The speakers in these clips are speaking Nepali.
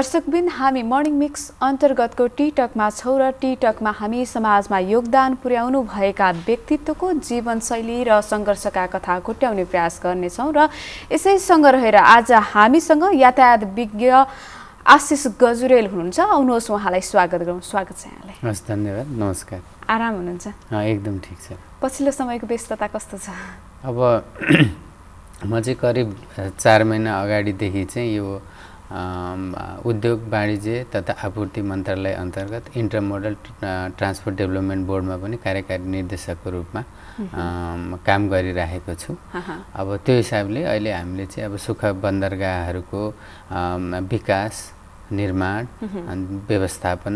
दर्शकबिन हामी मर्निङ मिक्स अन्तर्गतको टिटकमा छौँ र टिटकमा हामी समाजमा योगदान पुर्याउनु भएका व्यक्तित्वको जीवनशैली र सङ्घर्षका कथा खुट्याउने प्रयास गर्नेछौँ र यसैसँग रहेर आज हामीसँग यातायात विज्ञ आशिष गजुरेल हुनुहुन्छ आउनुहोस् उहाँलाई स्वागत गरौँ स्वागत छ यहाँलाई हस् धन्यवाद नमस्कार आराम हुनुहुन्छ एकदम ठिक छ पछिल्लो समयको व्यस्तता कस्तो छ अब म चाहिँ करिब चार महिना अगाडिदेखि चाहिँ यो उद्योग वाणिज्य तथा आपूर्ति मन्त्रालय अन्तर्गत इन्टर मोडल ट्रान्सपोर्ट डेभलपमेन्ट बोर्डमा पनि कार्यकारी निर्देशकको रूपमा काम गरिराखेको छु अब त्यो हिसाबले अहिले हामीले चाहिँ अब सुख बन्दरगाहहरूको विकास निर्माण व्यवस्थापन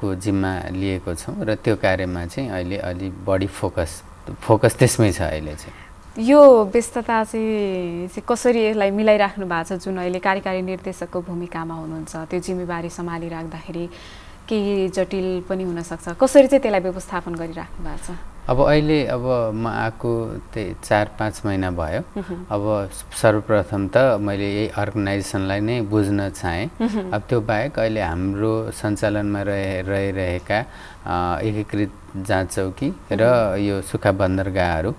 को जिम्मा लिएको छौँ र त्यो कार्यमा चाहिँ अहिले अलि बढी फोकस फोकस त्यसमै छ अहिले चाहिँ यो व्यस्तता चाहिँ कसरी यसलाई मिलाइराख्नु भएको छ जुन अहिले कार्यकारी निर्देशकको भूमिकामा हुनुहुन्छ त्यो जिम्मेवारी सम्हालिराख्दाखेरि केही जटिल पनि हुनसक्छ कसरी चाहिँ त्यसलाई व्यवस्थापन गरिराख्नु भएको छ अब अहिले अब म आएको त्यही चार पाँच महिना भयो अब सर्वप्रथम त मैले यही अर्गनाइजेसनलाई नै बुझ्न चाहेँ अब त्यो बाहेक अहिले हाम्रो सञ्चालनमा रहे रहिरहेका एकीकृत जाँच चौकी र यो सुखा बन्दरगाहहरू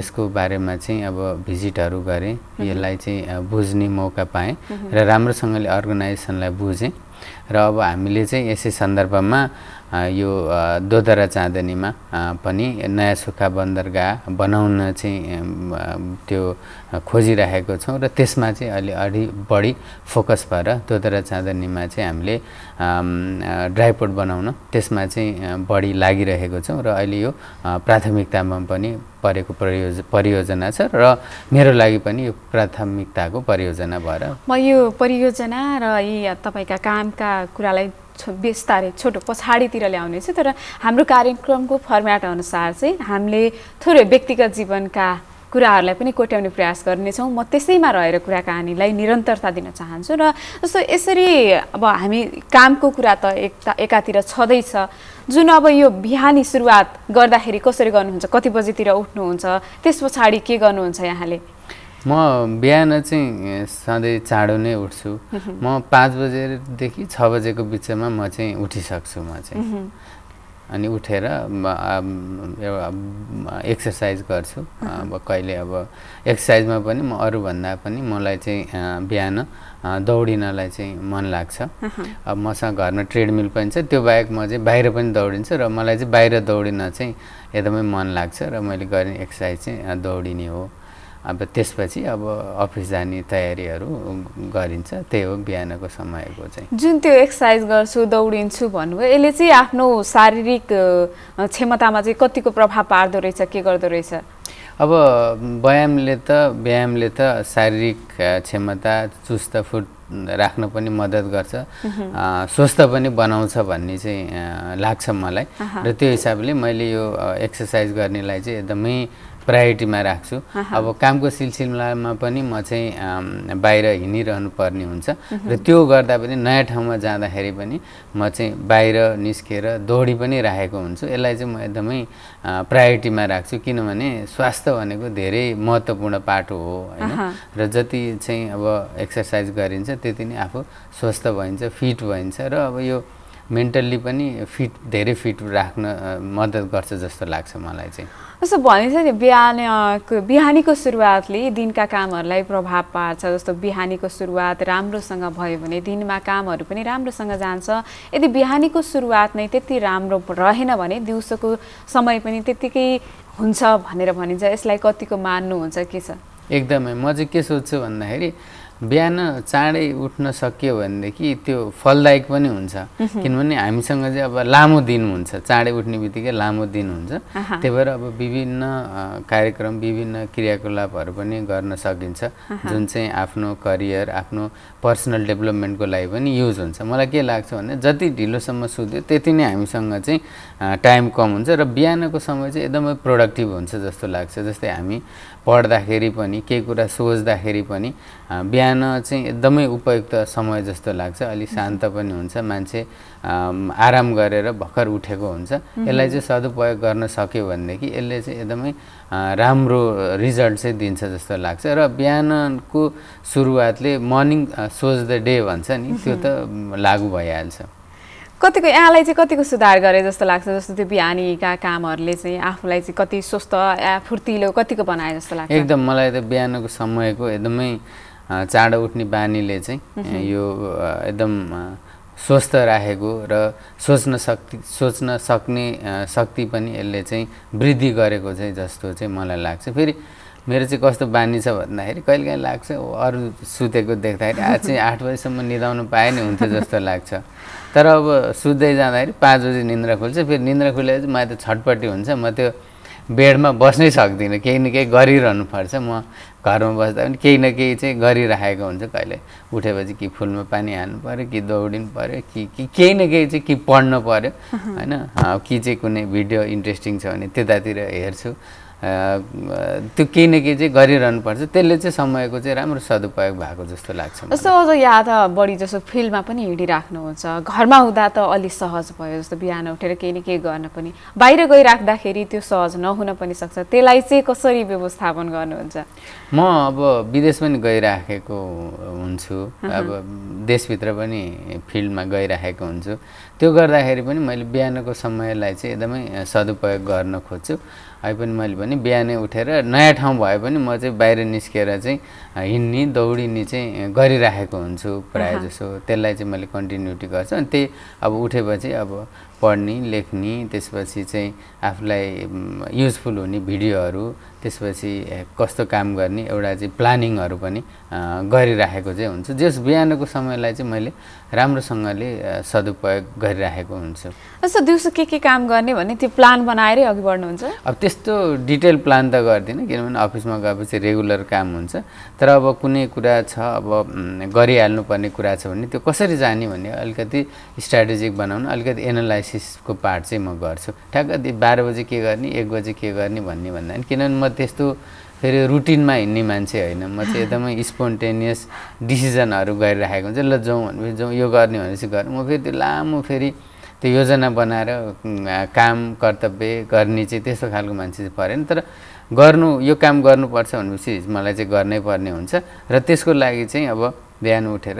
यसको बारेमा चाहिँ अब भिजिटहरू गरेँ यसलाई चाहिँ बुझ्ने मौका पाएँ र राम्रोसँगले अर्गनाइजेसनलाई बुझेँ र अब हामीले चाहिँ यसै सन्दर्भमा यो दोधरा चाँदनीमा पनि नयाँ सुक्खा बन्दरगाह बनाउन चाहिँ त्यो खोजिराखेको छौँ र त्यसमा चाहिँ अलि अलि बढी फोकस भएर दोधरा चाँदनीमा चाहिँ हामीले ड्राइपोर्ट बनाउन त्यसमा चाहिँ बढी लागिरहेको छौँ र अहिले यो प्राथमिकतामा पनि परेको परियोज परियोजना छ र मेरो लागि पनि यो प्राथमिकताको परियोजना भएर म यो परियोजना र यी तपाईँका कामका कुरालाई बिस्तारै छोटो पछाडितिर ल्याउनेछु तर हाम्रो कार्यक्रमको फर्म्याट अनुसार चाहिँ हामीले थोरै व्यक्तिगत जीवनका कुराहरूलाई पनि कोट्याउने प्रयास गर्नेछौँ म त्यसैमा रहेर कुराकानीलाई निरन्तरता दिन चाहन्छु र जस्तो यसरी अब हामी कामको कुरा त एक एकातिर छँदैछ जुन अब यो बिहानी सुरुवात गर्दाखेरि कसरी गर्नुहुन्छ कति बजीतिर उठ्नुहुन्छ त्यस पछाडि के गर्नुहुन्छ यहाँले म बिहान चाहिँ सधैँ चाँडो नै उठ्छु म पाँच बजेदेखि छ बजेको बिचमा म चाहिँ उठिसक्छु म चाहिँ अनि उठेर एक्सर्साइज गर्छु अब कहिले अब एक्सर्साइजमा पनि म अरूभन्दा पनि मलाई चाहिँ बिहान दौडिनलाई चाहिँ मन लाग्छ अब मसँग घरमा ट्रेडमिल पनि छ त्यो बाहेक म चाहिँ बाहिर पनि दौडिन्छु र मलाई चाहिँ बाहिर दौडिन चाहिँ एकदमै मन लाग्छ र मैले गर्ने एक्सर्साइज चाहिँ दौडिने हो अब त्यसपछि अब अफिस जाने तयारीहरू गरिन्छ त्यही हो बिहानको समयको चाहिँ जुन त्यो एक्सर्साइज गर्छु दौडिन्छु भन्नुभयो यसले चाहिँ आफ्नो शारीरिक क्षमतामा चाहिँ कतिको प्रभाव पार्दो रहेछ के गर्दो रहेछ अब व्यायामले त व्यायामले त शारीरिक क्षमता चुस्त फुट राख्न पनि मद्दत गर्छ स्वस्थ पनि बनाउँछ भन्ने चाहिँ लाग्छ मलाई र त्यो हिसाबले मैले यो एक्सर्साइज गर्नेलाई चाहिँ एकदमै प्रायोरिटीमा राख्छु अब कामको सिलसिलामा पनि म चाहिँ बाहिर हिँडिरहनु पर्ने हुन्छ र त्यो गर्दा पनि नयाँ ठाउँमा जाँदाखेरि पनि म चाहिँ बाहिर निस्केर दौडी पनि राखेको हुन्छु यसलाई चाहिँ म एकदमै प्रायोरिटीमा राख्छु किनभने स्वास्थ्य भनेको धेरै महत्त्वपूर्ण पाटो हो होइन र जति चाहिँ अब एक्सर्साइज गरिन्छ त्यति नै आफू स्वस्थ भइन्छ फिट भइन्छ र अब यो मेन्टल्ली पनि फिट धेरै फिट राख्न मद्दत गर्छ जस्तो लाग्छ मलाई चाहिँ जस्तो भनिन्छ नि बिहान बिहानीको सुरुवातले दिनका कामहरूलाई प्रभाव पार्छ जस्तो बिहानीको सुरुवात राम्रोसँग भयो भने दिनमा कामहरू पनि राम्रोसँग जान्छ यदि बिहानीको सुरुवात नै त्यति राम्रो रहेन भने दिउँसोको समय पनि त्यत्तिकै हुन्छ भनेर भनिन्छ यसलाई कतिको मान्नुहुन्छ के छ एकदमै म चाहिँ के सोध्छु भन्दाखेरि बिहान चाँडै उठ्न सकियो भनेदेखि त्यो फलदायक पनि हुन्छ किनभने हामीसँग चाहिँ अब लामो दिन हुन्छ चाँडै उठ्ने बित्तिकै लामो दिन हुन्छ त्यही भएर अब विभिन्न कार्यक्रम विभिन्न क्रियाकलापहरू पनि गर्न सकिन्छ जुन चाहिँ आफ्नो करियर आफ्नो पर्सनल डेभलपमेन्टको लागि पनि युज हुन्छ मलाई के लाग्छ भने जति ढिलोसम्म सुत्यो त्यति नै हामीसँग चाहिँ टाइम कम हुन्छ र बिहानको समय चाहिँ एकदमै प्रोडक्टिभ हुन्छ जस्तो लाग्छ जस्तै हामी पढ्दाखेरि पनि केही कुरा सोच्दाखेरि पनि बिहान चाहिँ एकदमै उपयुक्त समय जस्तो लाग्छ अलिक शान्त पनि हुन्छ मान्छे आराम गरेर भर्खर उठेको हुन्छ यसलाई चाहिँ सदुपयोग गर्न सक्यो भनेदेखि यसले चाहिँ एकदमै राम्रो रिजल्ट चाहिँ दिन्छ जस्तो लाग्छ र बिहानको सुरुवातले मर्निङ सोच द डे भन्छ नि त्यो त लागु भइहाल्छ कतिको यहाँलाई चाहिँ कतिको सुधार गरे जस्तो लाग्छ जस्तो त्यो बिहानीका कामहरूले चाहिँ आफूलाई चाहिँ कति स्वस्थ फुर्तिलो कतिको बनाए जस्तो लाग्छ एकदम मलाई त बिहानको समयको एकदमै चाँडो उठ्ने बानीले चाहिँ यो एकदम स्वस्थ राखेको र सोच्न शक्ति सोच्न सक्ने शक्ति पनि यसले चाहिँ वृद्धि गरेको चाहिँ जस्तो चाहिँ मलाई लाग्छ फेरि मेरो चाहिँ कस्तो बानी छ भन्दाखेरि कहिले काहीँ लाग्छ अरू सुतेको देख्दाखेरि आज चाहिँ आठ बजीसम्म निदाउनु पाए नि हुन्थ्यो जस्तो लाग्छ तर अब सुत्दै जाँदाखेरि पाँच बजी निन्द्रा खुल्छ फेरि निन्द्रा चाहिँ मलाई त छटपट्टि हुन्छ म त्यो बेडमा बस्नै सक्दिनँ केही न केही गरिरहनु पर्छ म घरमा बस्दा पनि केही न केही चाहिँ गरिराखेको हुन्छ कहिले उठेपछि कि फुलमा पानी हाल्नु पऱ्यो कि दौडिनु पऱ्यो कि कि केही न केही चाहिँ कि पढ्नु पऱ्यो होइन कि चाहिँ कुनै भिडियो इन्ट्रेस्टिङ छ भने त्यतातिर हेर्छु त्यो केही न केही चाहिँ गरिरहनु पर्छ त्यसले चाहिँ समयको चाहिँ राम्रो सदुपयोग भएको जस्तो लाग्छ जस्तो अझ या त बढी जस्तो फिल्डमा पनि हिँडिराख्नुहुन्छ घरमा हुँदा त अलि सहज भयो जस्तो बिहान उठेर केही न केही गर्न पनि बाहिर गइराख्दाखेरि त्यो सहज नहुन पनि सक्छ त्यसलाई चाहिँ कसरी व्यवस्थापन गर्नुहुन्छ म अब विदेश पनि गइराखेको हुन्छु अब देशभित्र पनि फिल्डमा गइराखेको हुन्छु त्यो गर्दाखेरि पनि मैले बिहानको समयलाई चाहिँ एकदमै सदुपयोग गर्न खोज्छु है पनि मैले भने बिहानै उठेर नयाँ ठाउँ भए पनि म चाहिँ बाहिर निस्केर चाहिँ हिँड्ने दौडिने चाहिँ गरिराखेको हुन्छु प्रायः जसो त्यसलाई चाहिँ मैले कन्टिन्युटी गर्छु अनि त्यही अब उठेपछि अब पढ्ने लेख्ने त्यसपछि चाहिँ आफूलाई युजफुल हुने भिडियोहरू त्यसपछि कस्तो काम गर्ने एउटा चाहिँ प्लानिङहरू पनि गरिराखेको चाहिँ हुन्छ जस बिहानको समयलाई चाहिँ मैले राम्रोसँगले सदुपयोग गरिराखेको हुन्छु जस्तो दिउँसो के के काम गर्ने भने त्यो प्लान बनाएरै अघि बढ्नुहुन्छ अब त्यस्तो डिटेल प्लान त गर्दिनँ किनभने अफिसमा गएपछि रेगुलर काम हुन्छ तर अब कुनै कुरा छ अब गरिहाल्नुपर्ने कुरा छ भने त्यो कसरी जाने भन्ने अलिकति स्ट्राटेजिक बनाउनु अलिकति एनालाइसिसको पार्ट चाहिँ म गर्छु ठ्याक्क बाह्र बजी के गर्ने एक बजी के गर्ने भन्ने भन्दा किनभने म त्यस्तो फेरि रुटिनमा हिँड्ने मान्छे होइन म चाहिँ एकदमै स्पोन्टेनियस डिसिजनहरू गरिराखेको हुन्छ ल जाउँ भनेपछि जाउँ यो गर्ने भनेपछि गर म फेरि त्यो लामो फेरि त्यो योजना बनाएर काम कर्तव्य गर्ने चाहिँ त्यस्तो खालको मान्छे चाहिँ परेन तर गर्नु यो काम गर्नुपर्छ भनेपछि मलाई चाहिँ गर्नै पर्ने हुन्छ र त्यसको लागि चाहिँ अब बिहान उठेर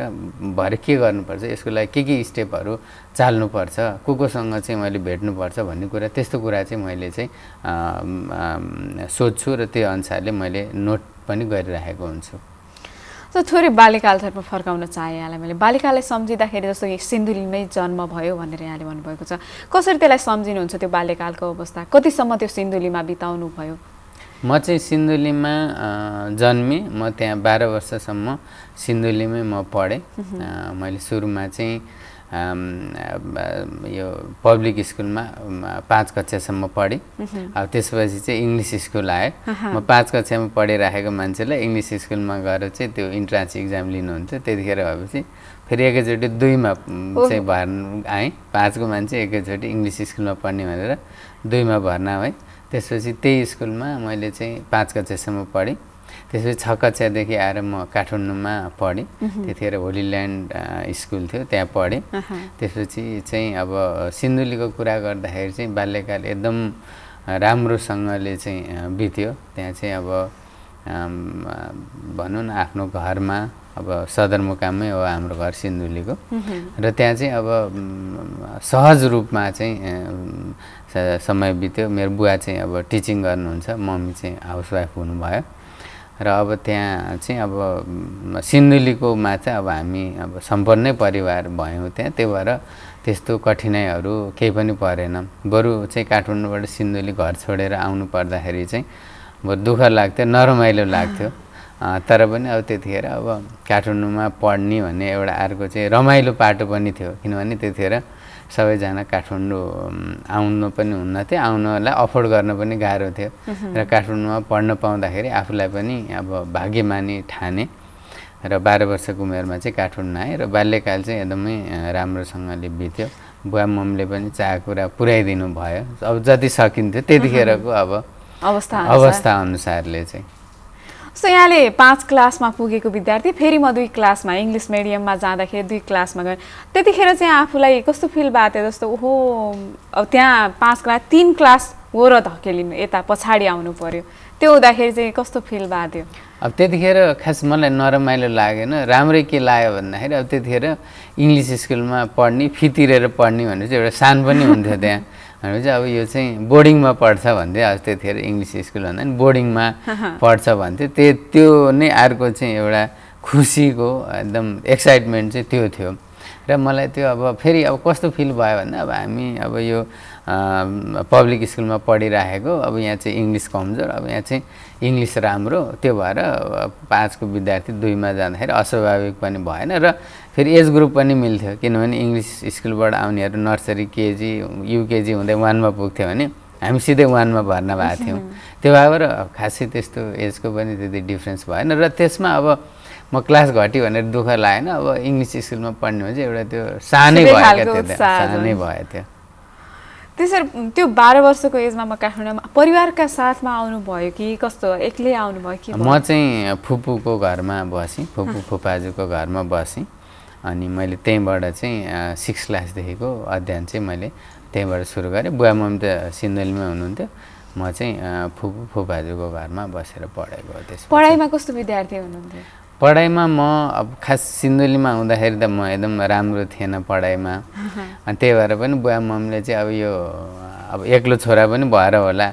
भरे के गर्नुपर्छ यसको लागि के के स्टेपहरू चाल्नुपर्छ को कोसँग चाहिँ मैले भेट्नुपर्छ भन्ने कुरा त्यस्तो कुरा चाहिँ मैले चाहिँ सोध्छु र त्यो अनुसारले मैले नोट पनि गरिराखेको हुन्छु त थोरै बाल्यकालतर्फ फर्काउन चाहेँ यहाँलाई मैले बाल्यकाललाई सम्झिँदाखेरि जस्तो कि सिन्धुलीमै जन्म भयो भनेर यहाँले भन्नुभएको छ कसरी त्यसलाई सम्झिनुहुन्छ त्यो बाल्यकालको अवस्था कतिसम्म त्यो सिन्धुलीमा बिताउनु भयो म चाहिँ सिन्धुलीमा जन्मेँ म त्यहाँ बाह्र वर्षसम्म सिन्धुलीमै म पढेँ मैले सुरुमा चाहिँ यो पब्लिक स्कुलमा पाँच कक्षासम्म पढेँ अब त्यसपछि चाहिँ इङ्ग्लिस स्कुल आयो म पाँच कक्षामा पढिराखेको मान्छेलाई इङ्ग्लिस स्कुलमा गएर चाहिँ त्यो इन्ट्रान्स इक्जाम लिनुहुन्छ त्यतिखेर भएपछि फेरि एकैचोटि दुईमा चाहिँ भर् आएँ पाँचको मान्छे एकैचोटि इङ्ग्लिस स्कुलमा पढ्ने भनेर दुईमा भर्ना भएँ त्यसपछि त्यही स्कुलमा मैले चाहिँ पाँच कक्षासम्म पढेँ त्यसपछि छ कक्षादेखि आएर म काठमाडौँमा पढेँ त्यतिखेर होली स्कुल थियो त्यहाँ पढेँ त्यसपछि चाहिँ अब सिन्धुलीको कुरा गर्दाखेरि चाहिँ बाल्यकाल एकदम राम्रोसँगले चाहिँ बित्यो त्यहाँ चाहिँ अब भनौँ न आफ्नो घरमा अब सदरमुकाममै हो हाम्रो घर सिन्धुलीको र त्यहाँ चाहिँ अब सहज रूपमा चाहिँ समय बित्यो मेरो बुवा चाहिँ अब टिचिङ गर्नुहुन्छ मम्मी चाहिँ हाउसवाइफ हुनुभयो र अब त्यहाँ चाहिँ अब सिन्धुलीकोमा चाहिँ अब हामी अब सम्पन्नै परिवार भयौँ त्यहाँ त्यही भएर त्यस्तो कठिनाइहरू केही पनि परेन बरु चाहिँ काठमाडौँबाट सिन्धुली घर छोडेर आउनु पर्दाखेरि चाहिँ बरु दुःख लाग्थ्यो नरमाइलो लाग्थ्यो तर पनि अब त्यतिखेर अब काठमाडौँमा पढ्ने भन्ने एउटा अर्को चाहिँ रमाइलो पाटो पनि थियो किनभने त्यतिखेर सबैजना काठमाडौँ आउनु पनि हुन्नथ्यो आउनलाई अफोर्ड गर्न पनि गाह्रो थियो र काठमाडौँमा पढ्न पाउँदाखेरि आफूलाई पनि अब भाग्यमानी ठाने र बाह्र वर्षको उमेरमा चाहिँ काठमाडौँ आएँ र बाल्यकाल चाहिँ एकदमै राम्रोसँगले बित्यो बुवा ममले पनि कुरा पुऱ्याइदिनु भयो अब जति सकिन्थ्यो त्यतिखेरको अब अवस्था अवस्था अनुसारले चाहिँ सो यहाँले पाँच क्लासमा पुगेको विद्यार्थी फेरि म दुई क्लासमा इङ्ग्लिस मिडियममा जाँदाखेरि दुई क्लासमा गएँ त्यतिखेर चाहिँ आफूलाई कस्तो फिल भएको थियो जस्तो ओहो अब त्यहाँ पाँच क्लास तिन क्लास हो र धकेलिनु यता पछाडि आउनु पऱ्यो त्यो हुँदाखेरि चाहिँ कस्तो फिल भएको थियो अब त्यतिखेर खास मलाई नरमाइलो लागेन राम्रै के लाग्यो भन्दाखेरि अब त्यतिखेर इङ्ग्लिस स्कुलमा पढ्ने फितिरेर पढ्ने भनेर चाहिँ एउटा सान पनि हुन्थ्यो त्यहाँ चाहिँ अब यो चाहिँ बोर्डिङमा पढ्छ भन्थे अब त्यतिखेर इङ्ग्लिस स्कुल भन्दा पनि बोर्डिङमा पढ्छ भन्थ्यो त्यो त्यो नै अर्को चाहिँ एउटा खुसीको एकदम एक्साइटमेन्ट चाहिँ त्यो थियो र मलाई त्यो अब फेरि अब कस्तो फिल भयो भन्दा अब हामी अब यो पब्लिक स्कुलमा पढिराखेको अब यहाँ चाहिँ इङ्ग्लिस कमजोर अब यहाँ चाहिँ इङ्ग्लिस राम्रो त्यो भएर पाँचको विद्यार्थी दुईमा जाँदाखेरि अस्वाभाविक पनि भएन र फेरि एज ग्रुप पनि मिल्थ्यो किनभने इङ्ग्लिस स्कुलबाट आउनेहरू नर्सरी केजी युकेजी हुँदै वानमा पुग्थ्यो भने हामी सिधै वानमा भर्ना भएको थियौँ त्यो भएर खासै त्यस्तो एजको पनि त्यति डिफ्रेन्स भएन र त्यसमा अब म क्लास घट्यो भनेर दुःख लागेन अब इङ्ग्लिस स्कुलमा पढ्ने हो चाहिँ एउटा त्यो सानै भएको थियो सानै भयो त्यो त्यसरी त्यो बाह्र वर्षको एजमा म काठमाडौँमा परिवारका साथमा आउनुभयो कि कस्तो एक्लै आउनुभयो कि म चाहिँ फुपूको घरमा बसेँ फुपू फुपाजुको घरमा बसेँ अनि मैले त्यहीँबाट चाहिँ सिक्स क्लासदेखिको अध्ययन चाहिँ मैले त्यहीँबाट सुरु गरेँ बुवा मम्मी त सिन्धुलीमा हुनुहुन्थ्यो म चाहिँ फुपू फुपाजुको घरमा बसेर पढेको त्यस पढाइमा कस्तो विद्यार्थी हुनुहुन्थ्यो पढाइमा म अब खास सिन्धुलीमा हुँदाखेरि त म एकदम राम्रो थिएन पढाइमा अनि त्यही भएर पनि बुवा मम्मीले चाहिँ अब यो अब एक्लो छोरा पनि भएर होला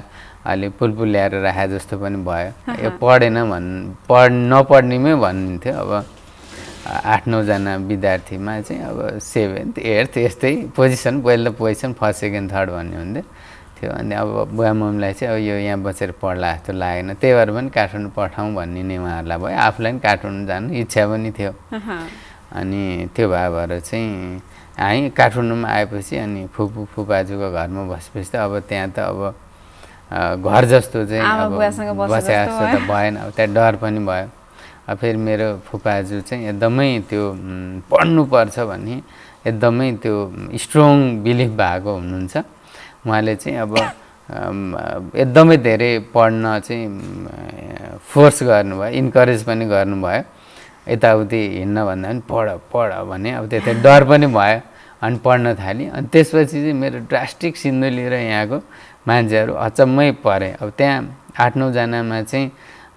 अलि पुलपुल ल्याएर राखे जस्तो पनि भयो यो पढेन भन् पढ नपढ्नेमै भनिन्थ्यो अब आठ नौजना विद्यार्थीमा चाहिँ अब सेभेन्थ एट्थ यस्तै पोजिसन पहिलो पोजिसन फर्स्ट सेकेन्ड थर्ड भन्ने हुन्थ्यो त्यो अनि अब बुवा मम्मीलाई चाहिँ अब यो यहाँ बसेर पढ्ला जस्तो लागेन त्यही भएर पनि काठमाडौँ पठाउँ भन्ने नै उहाँहरूलाई भयो आफूलाई पनि काठमाडौँ जानु इच्छा पनि थियो अनि त्यो भए भएर चाहिँ हामी काठमाडौँमा आएपछि अनि फुपू फुपाजुको घरमा बसेपछि त अब त्यहाँ त अब घर जस्तो चाहिँ अब बसेको जस्तो त भएन अब त्यहाँ डर पनि भयो फेरि मेरो फुपाजु चाहिँ एकदमै त्यो पढ्नुपर्छ भन्ने एकदमै त्यो स्ट्रङ बिलिफ भएको हुनुहुन्छ उहाँले चाहिँ अब एकदमै धेरै पढ्न चाहिँ फोर्स गर्नुभयो इन्करेज पनि गर्नुभयो यताउति हिँड्न भन्दा पनि पढ पढ भने अब त्यतै डर पनि भयो अनि पढ्न थालेँ अनि त्यसपछि चाहिँ मेरो ड्रास्टिक सिन्धुली र यहाँको मान्छेहरू अचम्मै परे अब त्यहाँ आठ नौजनामा चाहिँ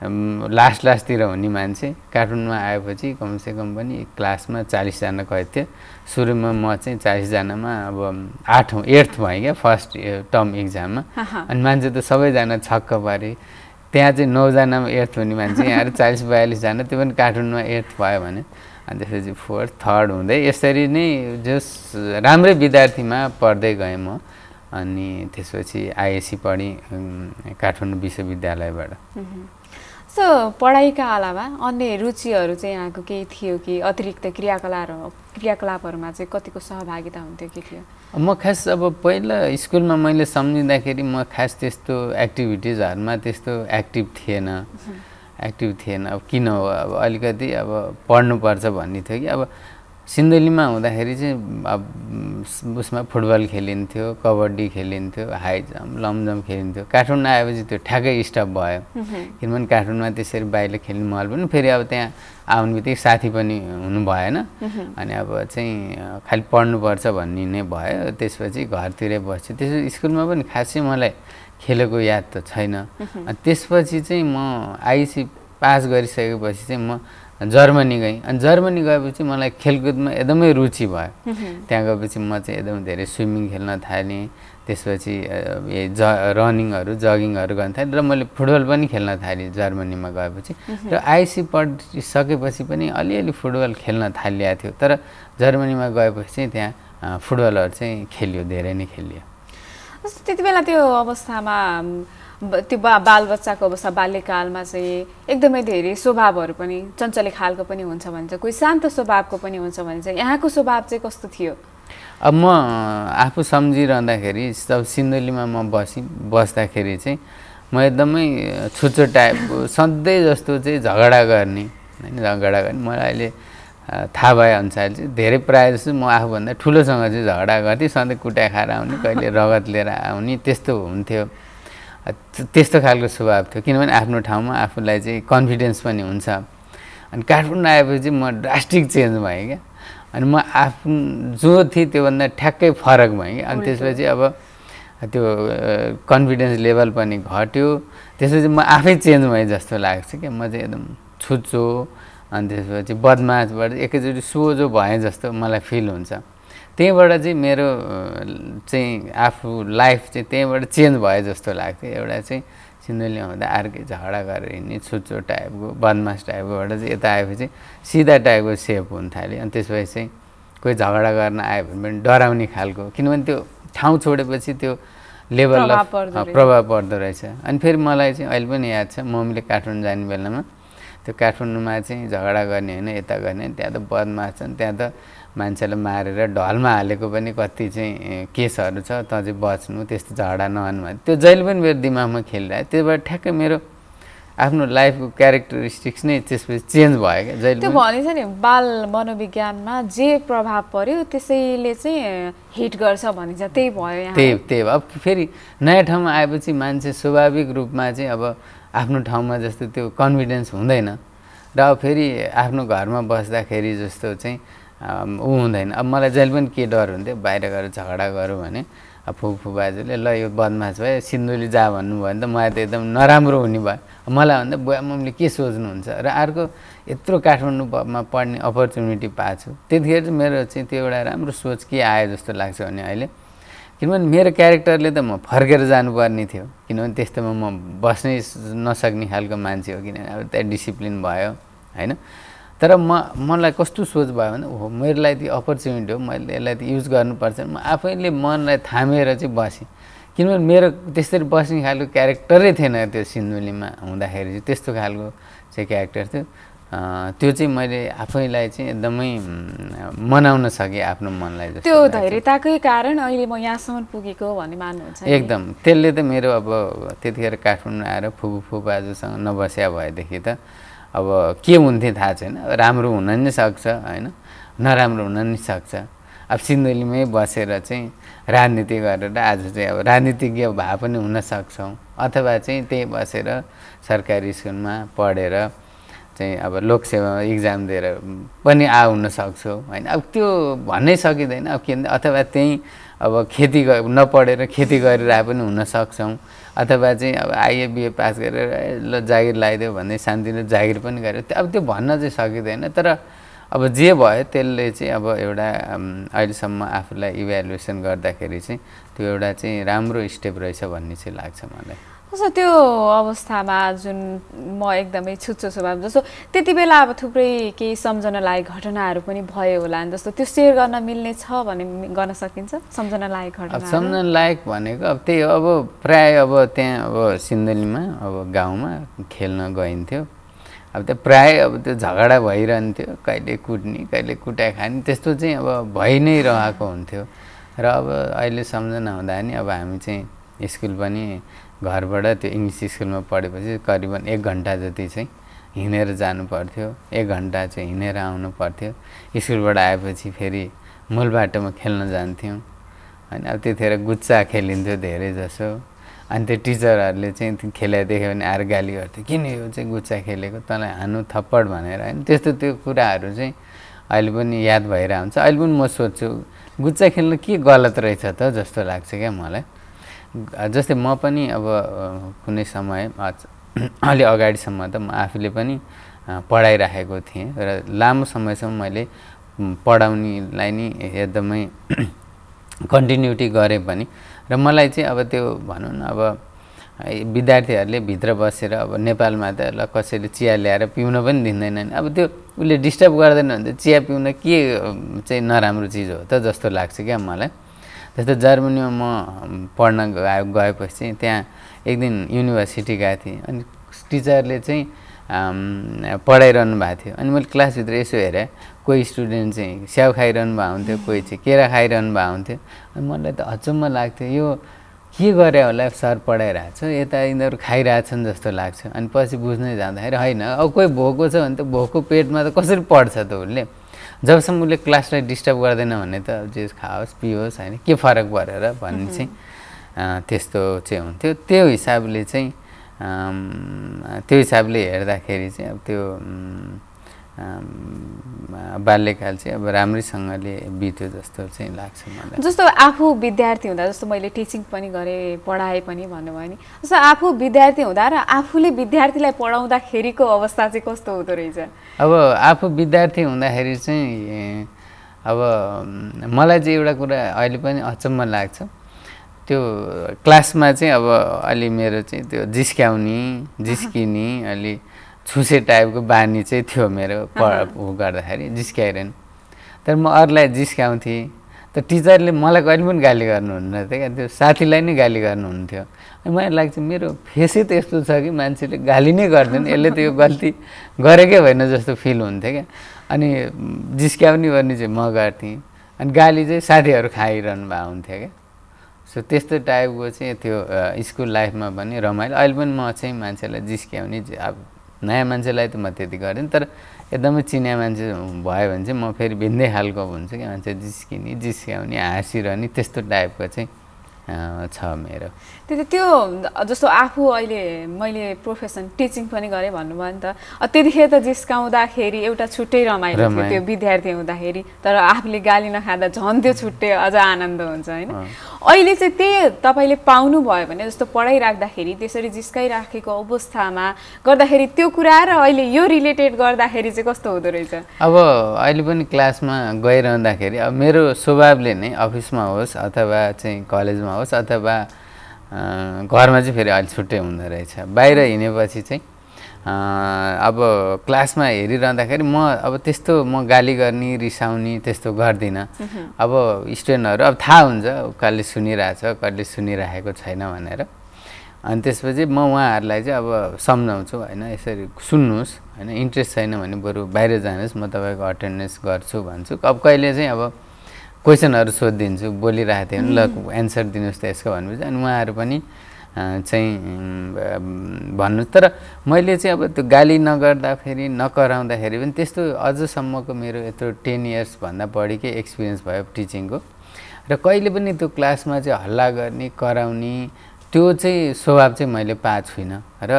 लास्ट लास्टतिर हुने मान्छे कार्टुनमा आएपछि कमसेकम पनि क्लासमा चालिसजना कैद थियो सुरुमा म चाहिँ चालिसजनामा अब आठौँ एट्थ भएँ क्या फर्स्ट टर्म इक्जाममा अनि मान्छे त सबैजना छक्क परे त्यहाँ चाहिँ नौजनामा एर्थ हुने मान्छे यहाँ चालिस बयालिसजना त्यो पनि कार्टुनमा एर्थ भयो भने अनि त्यसपछि फोर्थ थर्ड हुँदै यसरी नै जस राम्रै विद्यार्थीमा पढ्दै गएँ म अनि त्यसपछि आइएससी पढेँ काठमाडौँ विश्वविद्यालयबाट सो पढाइका अलावा अन्य रुचिहरू चाहिँ यहाँको केही थियो कि अतिरिक्त क्रियाकलापहरू क्रियाकलापहरूमा चाहिँ कतिको सहभागिता हुन्थ्यो के थियो म खास अब पहिला स्कुलमा मैले सम्झिँदाखेरि म खास त्यस्तो एक्टिभिटिजहरूमा त्यस्तो एक्टिभ थिएन एक्टिभ थिएन अब किन हो अब अलिकति अब पढ्नुपर्छ भन्ने थियो कि अब सिन्धुलीमा हुँदाखेरि चाहिँ अब उसमा फुटबल खेलिन्थ्यो कबड्डी खेलिन्थ्यो हाई जम्प लङ जम्प खेलिन्थ्यो कार्टुन आएपछि त्यो ठ्याक्कै स्टप भयो किनभने कार्टुनमा त्यसरी बाहिर खेल्ने मल पनि फेरि अब त्यहाँ आउने बित्तिकै साथी पनि हुनु भएन अनि अब चाहिँ खालि पढ्नुपर्छ भन्ने नै भयो त्यसपछि घरतिरै बस्छु त्यसपछि स्कुलमा पनि खासै मलाई खेलेको याद त छैन त्यसपछि चाहिँ म आइसी पास गरिसकेपछि चाहिँ म जर्मनी गएँ अनि जर्मनी गएपछि मलाई खेलकुदमा एकदमै रुचि भयो त्यहाँ गएपछि म चाहिँ एकदम धेरै स्विमिङ खेल्न थालेँ त्यसपछि ज रनिङहरू जगिङहरू गर्न थालेँ र मैले फुटबल पनि खेल्न थालेँ जर्मनीमा गएपछि र आइसी पढिसकेपछि पनि अलिअलि फुटबल खेल्न थालिएको थियो तर जर्मनीमा गएपछि चाहिँ त्यहाँ फुटबलहरू चाहिँ खेलियो धेरै नै खेलियो त्यति बेला त्यो अवस्थामा त्यो बा बालबच्चाको अवस्था बाल्यकालमा चाहिँ एकदमै धेरै स्वभावहरू पनि चञ्चले खालको पनि हुन्छ भने चाहिँ कोही शान्त स्वभावको पनि हुन्छ भने चाहिँ यहाँको स्वभाव चाहिँ कस्तो थियो अब म आफू सम्झिरहँदाखेरि अब सिन्धुलीमा म बसी बस्दाखेरि चाहिँ म एकदमै छुच्चो टाइपको सधैँ जस्तो चाहिँ झगडा गर्ने होइन झगडा गर्ने मलाई अहिले थाहा अनुसार चाहिँ धेरै प्रायः जस्तो म आफूभन्दा ठुलोसँग चाहिँ झगडा गर्थेँ सधैँ कुटा खाएर आउने कहिले रगत लिएर आउने त्यस्तो हुन्थ्यो त्यस्तो खालको स्वभाव थियो किनभने आफ्नो ठाउँमा आफूलाई चाहिँ कन्फिडेन्स पनि हुन्छ अनि काठमाडौँ आएपछि म ड्रास्टिक चेन्ज भएँ क्या अनि म आफ्नो जो थिएँ त्योभन्दा ठ्याक्कै फरक भएँ अनि त्यसपछि अब त्यो कन्फिडेन्स लेभल पनि घट्यो त्यसपछि म आफै चेन्ज भएँ जस्तो लाग्छ क्या म चाहिँ एकदम छुच्चो अनि त्यसपछि बदमासबाट एकैचोटि सोझो भएँ जस्तो मलाई फिल हुन्छ त्यहीँबाट चाहिँ मेरो चाहिँ आफू लाइफ चाहिँ त्यहीँबाट चेन्ज भयो जस्तो लाग्थ्यो एउटा चाहिँ सिन्धुली आउँदा अर्कै झगडा गरेर हिँड्ने छुच्चो टाइपको बदमास टाइपकोबाट चाहिँ यता आएपछि सिधा टाइपको सेप हुन थाल्यो अनि त्यसपछि चाहिँ कोही झगडा गर्न आयो भने पनि डराउने खालको किनभने त्यो ठाउँ छोडेपछि त्यो लेभल प्रभाव पर्दो रहेछ अनि फेरि मलाई चाहिँ अहिले पनि याद छ मम्मीले काठमाडौँ जाने बेलामा त्यो काठमाडौँमा चाहिँ झगडा गर्ने होइन यता गर्ने त्यहाँ त बदमास छन् त्यहाँ त मान्छेलाई मारेर ढलमा हालेको पनि कति चाहिँ केसहरू छ त चाहिँ बच्नु त्यस्तो झगडा नहनु भने त्यो जहिले पनि मेरो दिमागमा खेलिरहेको त्यो भएर ठ्याक्कै मेरो आफ्नो लाइफको क्यारेक्टरिस्टिक्स नै त्यसपछि चेन्ज भयो क्या जहिले त्यो भनिन्छ नि बाल मनोविज्ञानमा जे प्रभाव पर्यो त्यसैले चाहिँ हिट गर्छ भनिन्छ त्यही भयो त्यही त्यही अब फेरि नयाँ ठाउँमा आएपछि मान्छे स्वाभाविक रूपमा चाहिँ अब आफ्नो ठाउँमा जस्तो त्यो कन्फिडेन्स हुँदैन र अब फेरि आफ्नो घरमा बस्दाखेरि जस्तो चाहिँ ऊ हुँदैन अब मलाई जहिले पनि के डर हुन्थ्यो बाहिर गएर झगडा गरौँ भने अब फुफु बाजुले ल यो बदमास भयो सिन्धुली जा भन्नुभयो भने त मलाई त एकदम नराम्रो हुने भयो मलाई भन्दा बुवा मम्मीले के सोच्नुहुन्छ र अर्को यत्रो काठमाडौँमा पढ्ने अपर्च्युनिटी पाएको छु त्यतिखेर चाहिँ मेरो चाहिँ त्यो एउटा राम्रो सोच के आयो जस्तो लाग्छ भने अहिले किनभने मेरो क्यारेक्टरले त म फर्केर जानुपर्ने थियो किनभने त्यस्तोमा म बस्नै नसक्ने खालको मान्छे हो किनभने अब त्यहाँ डिसिप्लिन भयो होइन तर म मलाई कस्तो सोच भयो भने हो मेरो लागि त्यो अपर्च्युनिटी हो मैले यसलाई त युज गर्नुपर्छ म आफैले मनलाई थामेर चाहिँ बसेँ किनभने मेरो त्यसरी बस्ने खालको क्यारेक्टरै थिएन त्यो सिन्धुलीमा हुँदाखेरि चाहिँ त्यस्तो खालको चाहिँ क्यारेक्टर थियो त्यो चाहिँ मैले आफैलाई चाहिँ एकदमै मनाउन सकेँ आफ्नो मनलाई त्यो धैर्यताकै कारण अहिले म यहाँसम्म पुगेको भन्ने मान्नुहुन्छ एकदम त्यसले त मेरो अब त्यतिखेर काठमाडौँ आएर फुपू फुपाजुसँग नबस्या भएदेखि त अब के हुन्थे थाहा छैन राम्रो हुन नि सक्छ होइन नराम्रो हुन नि सक्छ अब सिन्धुलीमै बसेर चाहिँ राजनीति गरेर आज चाहिँ अब राजनीतिज्ञ भए पनि हुनसक्छौँ अथवा चाहिँ त्यही बसेर सरकारी स्कुलमा पढेर चाहिँ अब लोकसेवामा इक्जाम दिएर पनि आ हुन होइन अब त्यो भन्नै सकिँदैन अब के अथवा त्यहीँ अब खेती नपढेर खेती गरेर पनि हुनसक्छौँ अथवा चाहिँ अब आइए बिए पास गरेर ल जागिर लगाइदियो भन्दै शान्तिले जागिर पनि गऱ्यो अब त्यो भन्न चाहिँ सकिँदैन तर अब जे भयो त्यसले चाहिँ अब एउटा अहिलेसम्म आफूलाई इभ्यालुएसन गर्दाखेरि चाहिँ त्यो एउटा चाहिँ राम्रो स्टेप रहेछ भन्ने चाहिँ लाग्छ मलाई कस्तो त्यो अवस्थामा जुन म एकदमै छुच्चो स्वभाव जस्तो त्यति बेला अब थुप्रै केही सम्झना लायक घटनाहरू पनि भयो होला जस्तो त्यो सेयर गर्न मिल्ने छ भने गर्न सकिन्छ सम्झना लायक घटना सम्झना लायक भनेको अब त्यही हो अब प्राय अब त्यहाँ अब सिन्धुलीमा अब गाउँमा खेल्न गइन्थ्यो अब त्यो प्राय अब त्यो झगडा भइरहन्थ्यो कहिले कुट्ने कहिले कुटाइ खाने त्यस्तो चाहिँ अब भइ नै रहेको हुन्थ्यो र अब अहिले सम्झना हुँदा नि अब हामी चाहिँ स्कुल पनि घरबाट त्यो इङ्ग्लिस स्कुलमा पढेपछि करिबन एक घन्टा जति चाहिँ हिँडेर जानु पर्थ्यो एक घन्टा चाहिँ हिँडेर आउनु पर्थ्यो स्कुलबाट आएपछि फेरि मूल बाटोमा खेल्न जान्थ्यौँ होइन अब त्यतिखेर गुच्चा खेलिन्थ्यो धेरै जसो अनि त्यो टिचरहरूले चाहिँ खेलाइ देख्यो भने आएर गाली गर्थ्यो किन यो चाहिँ गुच्चा खेलेको तँलाई हानु थप्पड भनेर होइन त्यस्तो त्यो कुराहरू चाहिँ अहिले पनि याद भइरहन्छ हुन्छ अहिले पनि म सोध्छु गुच्चा खेल्नु के गलत रहेछ त जस्तो लाग्छ क्या मलाई जस्तै म पनि अब कुनै समय अलि अगाडिसम्म त म आफूले पनि पढाइराखेको थिएँ र लामो समयसम्म मैले पढाउनेलाई नि एकदमै कन्टिन्युटी गरेँ पनि र मलाई चाहिँ अब त्यो भनौँ न अब विद्यार्थीहरूले भित्र बसेर अब नेपालमा त ल कसैले चिया ल्याएर पिउन पनि दिँदैन नि अब त्यो उसले डिस्टर्ब गर्दैन भने त चिया पिउन के चाहिँ नराम्रो चिज हो त जस्तो लाग्छ क्या मलाई जस्तै जर्मनीमा म पढ्न गएपछि त्यहाँ एक दिन युनिभर्सिटी गएको थिएँ अनि टिचरले चाहिँ पढाइरहनु भएको थियो अनि मैले क्लासभित्र यसो हेरेँ कोही स्टुडेन्ट चाहिँ स्याउ खाइरहनु भएको हुन्थ्यो कोही चाहिँ केरा खाइरहनु भएको हुन्थ्यो अनि मलाई त अचम्म लाग्थ्यो यो के गरे होला सर पढाइरहेको छ यता यिनीहरू खाइरहेछन् जस्तो लाग्छ अनि पछि बुझ्नै जाँदाखेरि होइन अब कोही भोको छ भने त भोको पेटमा त कसरी पढ्छ त उसले जबसम्म उसले क्लासलाई डिस्टर्ब गर्दैन भने त जे खाओस् पियोस् होइन के फरक परेर भन्ने चाहिँ त्यस्तो चाहिँ हुन्थ्यो त्यो हिसाबले चाहिँ त्यो हिसाबले हेर्दाखेरि चाहिँ अब त्यो बाल्यकाल चाहिँ अब राम्रैसँगले बित्यो जस्तो चाहिँ लाग्छ मलाई जस्तो आफू विद्यार्थी हुँदा जस्तो मैले टिचिङ पनि गरेँ पढाएँ पनि भन्नुभयो भने जस्तो आफू विद्यार्थी हुँदा र आफूले विद्यार्थीलाई पढाउँदाखेरिको अवस्था चाहिँ कस्तो हुँदो रहेछ अब आफू विद्यार्थी हुँदाखेरि चाहिँ अब मलाई चाहिँ एउटा कुरा अहिले पनि अचम्म लाग्छ त्यो क्लासमा चाहिँ अब अलि मेरो चाहिँ त्यो जिस्क्याउने जिस्किने अलि छुसे टाइपको बानी चाहिँ थियो मेरो ऊ गर्दाखेरि जिस्क्याइरहनु तर म अरूलाई जिस्काउँथेँ त टिचरले मलाई कहिले पनि गाली गर्नुहुन्न थियो क्या त्यो साथीलाई नै गाली गर्नुहुन्थ्यो मलाई लाग्छ मेरो फेसै त यस्तो छ कि मान्छेले गाली नै गर्दैन यसले त यो गल्ती गरेकै होइन जस्तो फिल हुन्थ्यो क्या अनि जिस्क्याउने गर्ने चाहिँ म गर्थेँ अनि गाली चाहिँ साथीहरू खाइरहनु भएको हुन्थ्यो क्या सो त्यस्तो टाइपको चाहिँ त्यो स्कुल लाइफमा पनि रमाइलो अहिले पनि म चाहिँ मान्छेलाई जिस्क्याउने अब नयाँ मान्छेलाई त म त्यति गरेँ तर एकदमै चिनिया मान्छे भयो भने चाहिँ म फेरि भिन्दै खालको हुन्छु कि मान्छे जिस्किने जिस्क्याउने हाँसिरहने त्यस्तो टाइपको चाहिँ छ मेरो त्यति त्यो जस्तो आफू अहिले मैले प्रोफेसन टिचिङ पनि गरेँ भन्नुभयो नि त त्यतिखेर त जिस्काउँदाखेरि एउटा छुट्टै रमाइलो थियो त्यो विद्यार्थी हुँदाखेरि तर आफूले गाली नखाँदा झन् त्यो छुट्टै अझ आनन्द हुन्छ होइन अहिले चाहिँ त्यही तपाईँले भयो भने जस्तो पढाइराख्दाखेरि त्यसरी जिस्काइराखेको अवस्थामा गर्दाखेरि त्यो कुरा र अहिले यो रिलेटेड गर्दाखेरि चाहिँ कस्तो हुँदो रहेछ अब अहिले पनि क्लासमा गइरहँदाखेरि अब मेरो स्वभावले नै अफिसमा होस् अथवा चाहिँ कलेजमा होस् अथवा घरमा चाहिँ फेरि अहिले छुट्टै हुँदो रहेछ बाहिर हिँडेपछि चाहिँ अब क्लासमा हेरिरहँदाखेरि म अब त्यस्तो म गाली गर्ने रिसाउने त्यस्तो गर्दिनँ अब स्टुडेन्टहरू अब थाहा हुन्छ कसले सुनिरहेछ कसले सुनिराखेको छैन भनेर अनि त्यसपछि म उहाँहरूलाई चाहिँ अब सम्झाउँछु होइन यसरी सुन्नुहोस् होइन इन्ट्रेस्ट छैन भने बरु बाहिर जानुहोस् म तपाईँको अटेन्डेन्स गर्छु भन्छु अब कहिले चाहिँ अब क्वेसनहरू सोधिदिन्छु बोलिरहेको थिएँ ल एन्सर दिनुहोस् त यसको भनेपछि अनि उहाँहरू पनि चाहिँ भन्नु तर मैले चाहिँ अब त्यो गाली नगर्दाखेरि नकराउँदाखेरि पनि त्यस्तो अझसम्मको मेरो यत्रो टेन इयर्सभन्दा बढीकै एक्सपिरियन्स भयो टिचिङको र कहिले पनि त्यो क्लासमा चाहिँ हल्ला गर्ने कराउने त्यो चाहिँ स्वभाव चाहिँ मैले पाएको छुइनँ र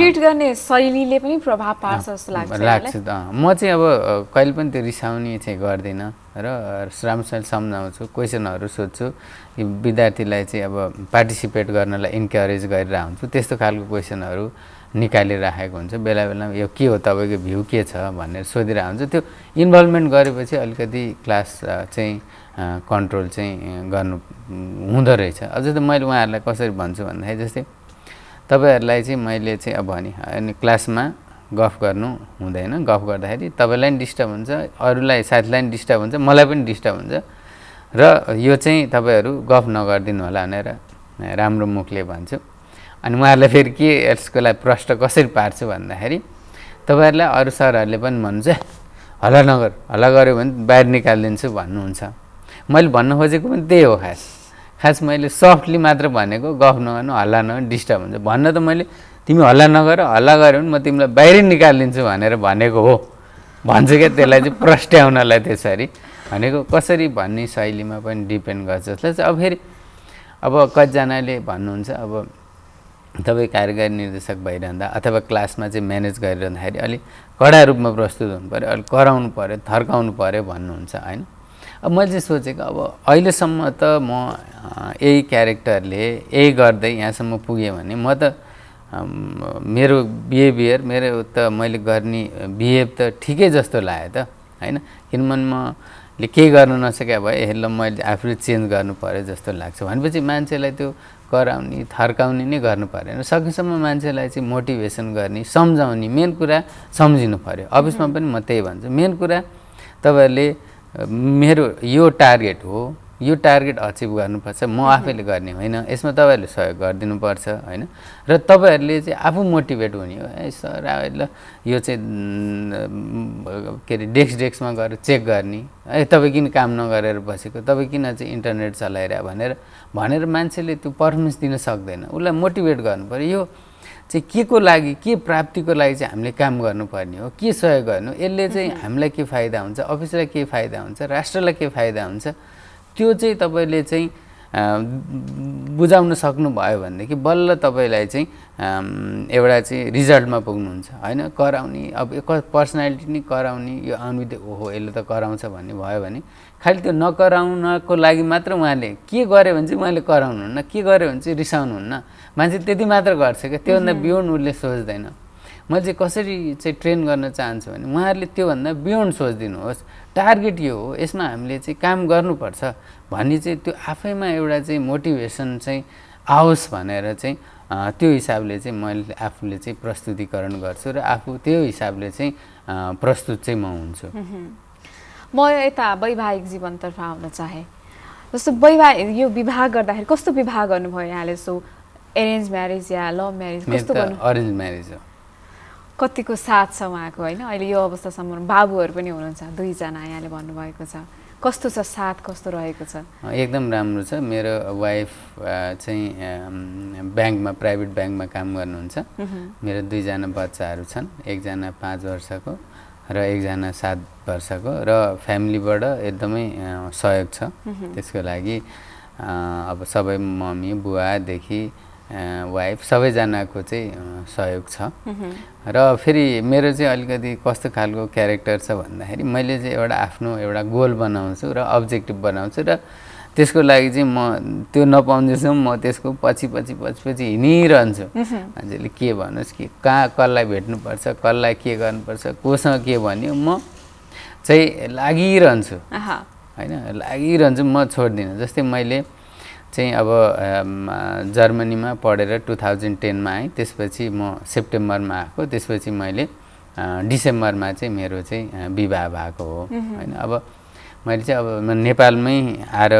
ट्रिट गर्ने शैलीले पनि प्रभाव पार्छ जस्तो लाग्छ लाग्छ म चाहिँ अब कहिले पनि त्यो रिसाउने चाहिँ गर्दिनँ र राम्रोसँग सम्झाउँछु क्वेसनहरू सोध्छु विद्यार्थीलाई चाहिँ अब पार्टिसिपेट गर्नलाई इन्करेज गरिरहेको हुन्छु त्यस्तो खालको क्वेसनहरू निकालिराखेको हुन्छ बेला बेलामा यो के हो तपाईँको भ्यू के छ भनेर सोधिरहेको हुन्छ त्यो इन्भल्भमेन्ट गरेपछि अलिकति क्लास चाहिँ कन्ट्रोल चाहिँ गर्नु हुँदो रहेछ अझ त मैले उहाँहरूलाई कसरी भन्छु भन्दाखेरि जस्तै तपाईँहरूलाई चाहिँ मैले चाहिँ अब भने क्लासमा गफ गर्नु हुँदैन गफ गर्दाखेरि तपाईँलाई पनि डिस्टर्ब हुन्छ अरूलाई साथीलाई पनि डिस्टर्ब हुन्छ मलाई पनि डिस्टर्ब हुन्छ र यो चाहिँ तपाईँहरू गफ नगरिदिनु होला भनेर राम्रो मुखले भन्छु अनि उहाँहरूलाई फेरि के यसको लागि प्रश्न कसरी पार्छु भन्दाखेरि तपाईँहरूलाई अरू सरहरूले पनि भन्नुहुन्छ हल्ला नगर हल्ला गऱ्यो भने बाहिर निकालिदिन्छु भन्नुहुन्छ मैले भन्न खोजेको पनि त्यही हो खास खास मैले सफ्टली मात्र भनेको गफ नगर्नु हल्ला नगर्नु डिस्टर्ब हुन्छ भन्न त मैले तिमी हल्ला नगर हल्ला गऱ्यो भने म तिमीलाई बाहिरै निकालिदिन्छु भनेर भनेको हो भन्छु क्या त्यसलाई चाहिँ प्रस्ट्याउनलाई त्यसरी भनेको कसरी भन्ने शैलीमा पनि डिपेन्ड गर्छ जसलाई चाहिँ अब फेरि अब कतिजनाले भन्नुहुन्छ अब तपाईँ कार्यकारी निर्देशक भइरहँदा अथवा क्लासमा चाहिँ म्यानेज गरिरहँदाखेरि अलिक कडा रूपमा प्रस्तुत हुनु पऱ्यो अलिक कराउनु पऱ्यो थर्काउनु पऱ्यो भन्नुहुन्छ होइन अब मैले चाहिँ सोचेको अब अहिलेसम्म त म यही क्यारेक्टरले यही गर्दै यहाँसम्म पुगेँ भने म त मेरो बिहेभियर मेरो त मैले गर्ने बिहेभ त ठिकै जस्तो लाग्यो त होइन किनभने मैले केही गर्न नसके भए हेर मैले आफूले चेन्ज गर्नु पऱ्यो जस्तो लाग्छ भनेपछि मान्छेलाई त्यो कराउने थर्काउने नै गर्नु परेन सकेसम्म मान्छेलाई चाहिँ मोटिभेसन गर्ने सम्झाउने मेन कुरा सम्झिनु पऱ्यो अफिसमा पनि म त्यही भन्छु मेन कुरा तपाईँहरूले मेरो यो टार्गेट हो यो टार्गेट अचिभ गर्नुपर्छ म आफैले गर्ने होइन यसमा तपाईँहरूले सहयोग गरिदिनुपर्छ होइन र तपाईँहरूले चाहिँ आफू मोटिभेट हुने हो है सर यो चाहिँ के अरे डेस्क डेस्कमा गएर चेक गर्ने है तपाईँ किन काम नगरेर बसेको तपाईँ किन चाहिँ इन्टरनेट चलाइरह भनेर भनेर मान्छेले त्यो पर्फर्मेन्स दिन सक्दैन उसलाई मोटिभेट पऱ्यो यो चाहिँ के को लागि के प्राप्तिको लागि चाहिँ हामीले काम गर्नुपर्ने हो के सहयोग गर्नु यसले चाहिँ हामीलाई के फाइदा हुन्छ अफिसलाई के फाइदा हुन्छ राष्ट्रलाई के फाइदा हुन्छ त्यो चाहिँ तपाईँले चाहिँ बुझाउन सक्नुभयो भनेदेखि बल्ल तपाईँलाई चाहिँ एउटा चाहिँ रिजल्टमा पुग्नुहुन्छ होइन कराउने अब एक पर्सनालिटी नै कराउने यो आउनु ओहो यसले त कराउँछ भन्ने भयो भने खालि त्यो नकराउनको लागि मात्र उहाँले के गर्यो भने चाहिँ उहाँले कराउनुहुन्न के गर्यो भने चाहिँ रिसाउनुहुन्न मान्छे त्यति मात्र गर्छ क्या त्योभन्दा बियोन्ड उसले सोच्दैन मैले चाहिँ कसरी चाहिँ ट्रेन गर्न चाहन्छु भने उहाँहरूले त्योभन्दा बियोन्ड सोचिदिनुहोस् टार्गेट यो हो यसमा हामीले चाहिँ काम गर्नुपर्छ भन्ने चाहिँ त्यो आफैमा एउटा चाहिँ मोटिभेसन चाहिँ आओस् भनेर चाहिँ त्यो हिसाबले चाहिँ मैले आफूले चाहिँ प्रस्तुतिकरण गर्छु र आफू त्यो हिसाबले चाहिँ प्रस्तुत चाहिँ म हुन्छु म यता वैवाहिक जीवनतर्फ आउन चाहेँ जस्तो वैवाहिक यो विवाह गर्दाखेरि कस्तो विवाह गर्नुभयो यहाँले सो एरेन्ज म्यारेज या लभ म्यारेज कस्तो अरेन्ज म्यारेज हो कतिको साथ छ उहाँको होइन अहिले यो अवस्थासम्म बाबुहरू पनि हुनुहुन्छ दुईजना यहाँले भन्नुभएको छ कस्तो छ साथ कस्तो रहेको छ एकदम राम्रो छ मेरो वाइफ चाहिँ ब्याङ्कमा प्राइभेट ब्याङ्कमा काम गर्नुहुन्छ मेरो दुईजना बच्चाहरू छन् एकजना पाँच वर्षको र एकजना सात वर्षको र फ्यामिलीबाट एकदमै सहयोग छ त्यसको लागि अब सबै मम्मी बुवादेखि वाइफ सबैजनाको चाहिँ सहयोग छ र फेरि मेरो चाहिँ अलिकति कस्तो खालको क्यारेक्टर छ भन्दाखेरि मैले चाहिँ एउटा आफ्नो एउटा गोल बनाउँछु र अब्जेक्टिभ बनाउँछु र त्यसको लागि चाहिँ म त्यो नपाउँदैछौँ म त्यसको पछि पछि पछि पछि हिँडिरहन्छु मान्छेले के भन्नुहोस् कि कहाँ कसलाई भेट्नुपर्छ कसलाई के गर्नुपर्छ कोसँग के भन्यो म चाहिँ लागिरहन्छु होइन लागिरहन्छु म छोड्दिनँ जस्तै मैले चाहिँ अब जर्मनीमा पढेर टु थाउजन्ड टेनमा आएँ त्यसपछि म सेप्टेम्बरमा आएको त्यसपछि मैले डिसेम्बरमा चाहिँ मेरो चाहिँ विवाह भएको हो होइन अब मैले चाहिँ अब नेपालमै आएर